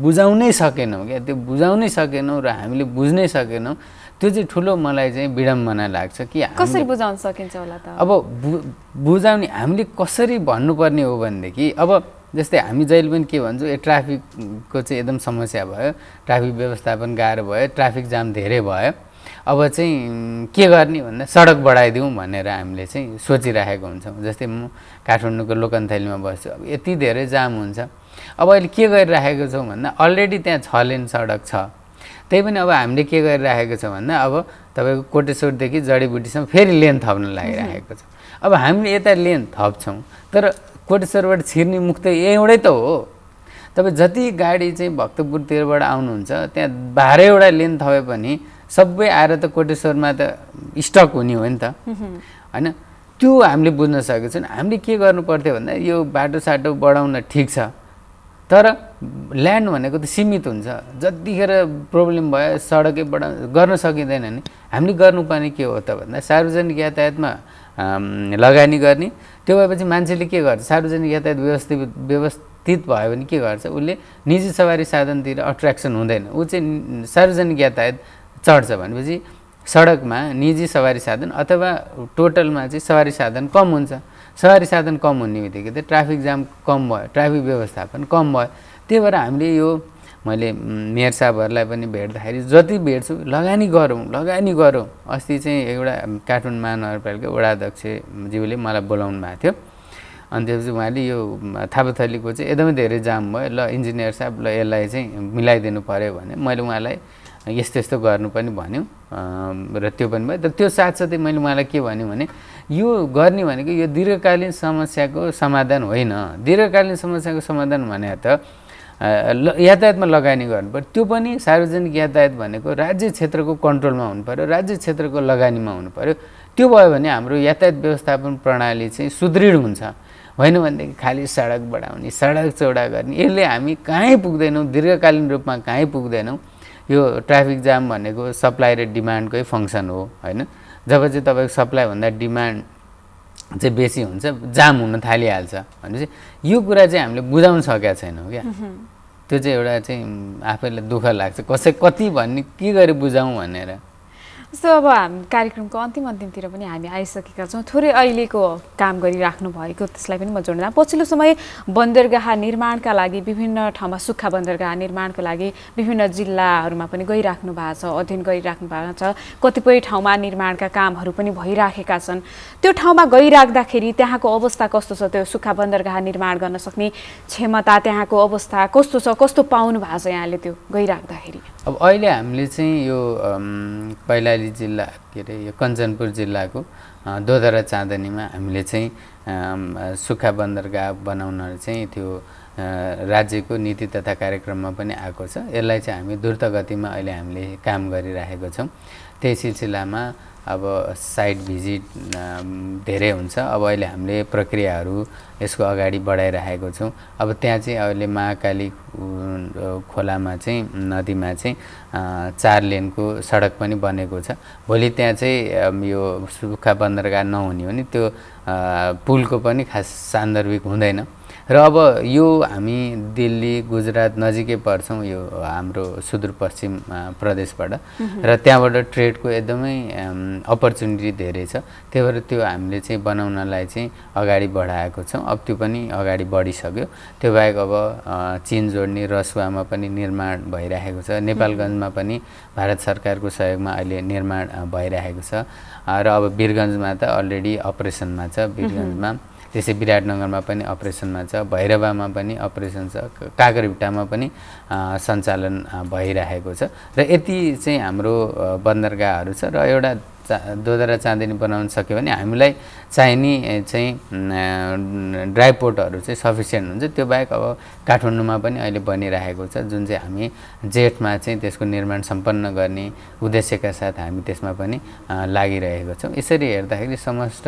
बुझाउनै सकेनौँ क्या त्यो बुझाउनै सकेनौँ र हामीले बुझ्नै सकेनौँ त्यो चाहिँ ठुलो मलाई चाहिँ विडम्बना लाग्छ कि कसरी बुझाउन सकिन्छ होला त अब बु बुझाउने हामीले कसरी भन्नुपर्ने हो भनेदेखि अब जस्तै हामी जहिले पनि के भन्छौँ ए ट्राफिकको चाहिँ एकदम समस्या भयो ट्राफिक व्यवस्थापन गाह्रो भयो ट्राफिक जाम धेरै भयो अब चाहिँ के गर्ने भन्दा सडक बढाइदिउँ भनेर हामीले चाहिँ सोचिराखेको हुन्छौँ जस्तै म काठमाडौँको लोकन्थलीमा बस्छु अब यति धेरै जाम हुन्छ अब अहिले के गरिराखेको छौँ भन्दा अलरेडी त्यहाँ छ लेन सडक छ त्यही पनि अब हामीले के गरिराखेको छौँ भन्दा अब तपाईँको कोटेश्वरदेखि जडीबुटीसम्म फेरि लेन थप्न लागिराखेको छ अब हामीले यता लेन थप्छौँ तर कोटेश्वरबाट छिर्ने मुख त एउटै त हो तपाईँ जति गाडी चाहिँ भक्तपुरतिरबाट आउनुहुन्छ त्यहाँ बाह्रैवटा लेन थपे पनि सबै आएर त कोटेश्वरमा त स्टक हुने हो नि त होइन त्यो हामीले बुझ्न सकेको छैन हामीले के गर्नु पर्थ्यो भन्दा यो बाटो साटो बढाउन ठिक छ तर ल्यान्ड भनेको त सीमित हुन्छ जतिखेर प्रब्लम भयो सडकै सडकैबाट गर्न सकिँदैन नि हामीले गर्नुपर्ने के हो त भन्दा सार्वजनिक यातायातमा लगानी गर्ने त्यो भएपछि मान्छेले के गर्छ सार्वजनिक यातायात व्यवस्थित व्यवस्थित भयो भने के गर्छ उसले निजी सवारी साधनतिर अट्र्याक्सन हुँदैन ऊ चाहिँ सार्वजनिक यातायात चढ्छ भनेपछि सडकमा निजी सवारी साधन अथवा टोटलमा चाहिँ सवारी साधन कम हुन्छ सवारी साधन कम हुने बित्तिकै त ट्राफिक जाम कम भयो ट्राफिक व्यवस्थापन कम भयो त्यही भएर हामीले यो मैले मेयर साहबहरूलाई पनि भेट्दाखेरि जति भेट्छु लगानी गरौँ लगानी गरौँ अस्ति चाहिँ एउटा काठमाडौँ महानगरपालिका वडा अध्यक्षज्यूले मलाई बोलाउनु भएको थियो अनि त्यसपछि उहाँले यो थापाथलीको चाहिँ एकदमै धेरै जाम भयो ल इन्जिनियर साहब ल यसलाई चाहिँ मिलाइदिनु पऱ्यो भने मैले उहाँलाई यस्तो यस्तो गर्नु पनि भन्यो र त्यो पनि भयो तर त्यो साथसाथै मैले उहाँलाई के भन्यो भने यो गर्ने भनेको यो दीर्घकालीन समस्याको समाधान होइन दीर्घकालीन समस्याको समाधान भने त ल यातायातमा लगानी गर्नु पऱ्यो त्यो पनि सार्वजनिक यातायात भनेको राज्य क्षेत्रको कन्ट्रोलमा हुनु पऱ्यो राज्य क्षेत्रको लगानीमा हुनु पऱ्यो त्यो भयो भने हाम्रो यातायात व्यवस्थापन प्रणाली चाहिँ सुदृढ हुन्छ होइन भनेदेखि खालि सडक बढाउने सडक चौडा गर्ने यसले हामी कहीँ पुग्दैनौँ दीर्घकालीन रूपमा कहीँ पुग्दैनौँ यो ट्राफिक जाम भनेको सप्लाई र डिमान्डकै फङ्सन हो होइन जब चाहिँ तपाईँको सप्लाईभन्दा डिमान्ड चाहिँ बेसी हुन्छ जाम हुन थालिहाल्छ भनेपछि यो कुरा चाहिँ हामीले बुझाउन सकेका छैनौँ क्या त्यो चाहिँ एउटा चाहिँ आफैलाई दुःख लाग्छ कसै कति भन्ने के गरी बुझाउँ भनेर जस्तो अब हामी कार्यक्रमको अन्तिम अन्तिमतिर पनि हामी आइसकेका छौँ थोरै अहिलेको काम गरिराख्नु भएको त्यसलाई पनि म जोड्न पछिल्लो समय बन्दरगाह निर्माणका लागि विभिन्न ठाउँमा सुक्खा बन्दरगाह निर्माणको लागि विभिन्न जिल्लाहरूमा पनि गइराख्नु भएको छ अध्ययन गरिराख्नु भएको छ कतिपय ठाउँमा निर्माणका कामहरू पनि भइराखेका छन् त्यो ठाउँमा गइराख्दाखेरि त्यहाँको अवस्था कस्तो छ त्यो सुक्खा बन्दरगाह निर्माण गर्न सक्ने क्षमता त्यहाँको अवस्था कस्तो छ कस्तो पाउनु भएको छ यहाँले त्यो गइराख्दाखेरि अब अहिले हामीले चाहिँ यो पहिला कैलाली जिल्ला के अरे यो कञ्चनपुर जिल्लाको दोधरा चाँदनीमा हामीले चाहिँ सुक्खा बन्दरगाह बनाउन चाहिँ त्यो राज्यको नीति तथा कार्यक्रममा पनि आएको छ यसलाई चाहिँ हामी द्रुत गतिमा अहिले हामीले काम गरिराखेको छौँ त्यही सिलसिलामा अब साइट भिजिट धेरै हुन्छ अब अहिले हामीले प्रक्रियाहरू यसको अगाडि बढाइराखेको छौँ अब त्यहाँ चाहिँ अहिले महाकाली खोलामा चाहिँ नदीमा चाहिँ चार लेनको सडक पनि बनेको छ भोलि त्यहाँ चाहिँ यो सुक्खा बन्दरगाह नहुने हो भने त्यो पुलको पनि खास सान्दर्भिक हुँदैन र अब यो हामी दिल्ली गुजरात नजिकै पर्छौँ यो हाम्रो सुदूरपश्चिम प्रदेशबाट र त्यहाँबाट ट्रेडको एकदमै अपर्च्युनिटी धेरै छ त्यही भएर त्यो हामीले चाहिँ बनाउनलाई चाहिँ अगाडि बढाएको छौँ अब त्यो पनि अगाडि बढिसक्यो त्यो बाहेक अब चिन जोड्ने रसुवामा पनि निर्माण भइरहेको छ नेपालगञ्जमा पनि भारत सरकारको सहयोगमा अहिले निर्माण भइरहेको छ र अब वीरगन्जमा त अलरेडी अपरेसनमा छ वीरगन्जमा त्यसै विराटनगरमा पनि अपरेसनमा छ भैरवामा पनि अपरेसन छ कागरभिट्टामा पनि सञ्चालन भइरहेको छ र यति चाहिँ हाम्रो बन्दरगाहहरू छ र एउटा चा दोधरा चाँदनी बनाउन सक्यो भने हामीलाई चाहिने चाहिँ ड्राई पोर्टहरू चाहिँ सफिसियन्ट हुन्छ त्यो बाहेक अब काठमाडौँमा पनि अहिले बनिरहेको छ जुन चाहिँ हामी जेठमा चाहिँ त्यसको निर्माण सम्पन्न गर्ने उद्देश्यका साथ हामी त्यसमा पनि लागिरहेको छौँ यसरी हेर्दाखेरि समस्त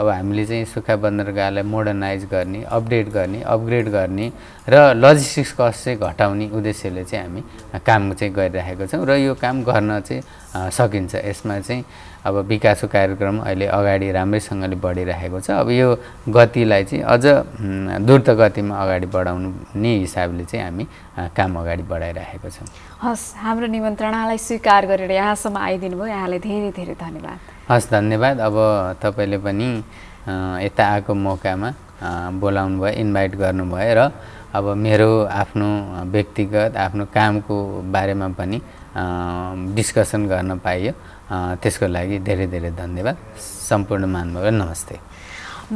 अब हामीले चाहिँ सुक्खा बन्दरगाहलाई मोडर्नाइज गर्ने अपडेट गर्ने अपग्रेड गर्ने र लजिस्टिक्स कस्ट चाहिँ घटाउने उद्देश्यले चाहिँ हामी काम चाहिँ गरिराखेको छौँ र यो काम गर्न चाहिँ सकिन्छ यसमा चाहिँ अब विकासको कार्यक्रम अहिले अगाडि राम्रैसँगले बढिरहेको छ अब यो गतिलाई चाहिँ अझ द्रुत गतिमा अगाडि बढाउनु बढाउने हिसाबले चाहिँ हामी काम अगाडि बढाइरहेको छौँ हस् हाम्रो निमन्त्रणालाई स्वीकार गरेर यहाँसम्म आइदिनु भयो यहाँलाई धेरै धेरै धन्यवाद हस् धन्यवाद अब तपाईँले पनि यता आएको मौकामा बोलाउनु भयो इन्भाइट गर्नुभयो र अब मेरो आफ्नो व्यक्तिगत आफ्नो कामको बारेमा पनि डिस्कसन गर्न पाइयो त्यसको लागि धेरै धेरै धन्यवाद सम्पूर्ण मान्नुभयो नमस्ते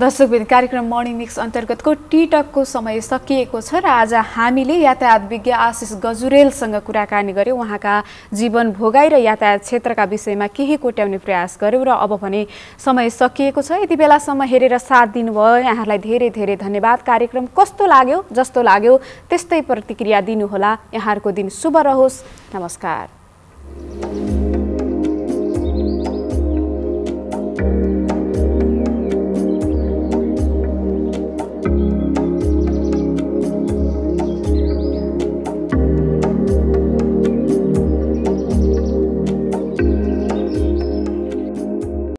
दर्शकबिन कार्यक्रम मर्निङ मिक्स अन्तर्गतको टिटकको समय सकिएको छ र आज हामीले यातायात विज्ञ आशिष गजुरेलसँग कुराकानी गऱ्यौँ उहाँका जीवन भोगाई र यातायात क्षेत्रका विषयमा केही कोट्याउने प्रयास गऱ्यौँ र अब भने समय सकिएको छ यति बेलासम्म हेरेर साथ दिनुभयो यहाँहरूलाई धेरै धेरै धन्यवाद कार्यक्रम कस्तो लाग्यो जस्तो लाग्यो त्यस्तै प्रतिक्रिया दिनुहोला यहाँहरूको दिन शुभ रहोस् नमस्कार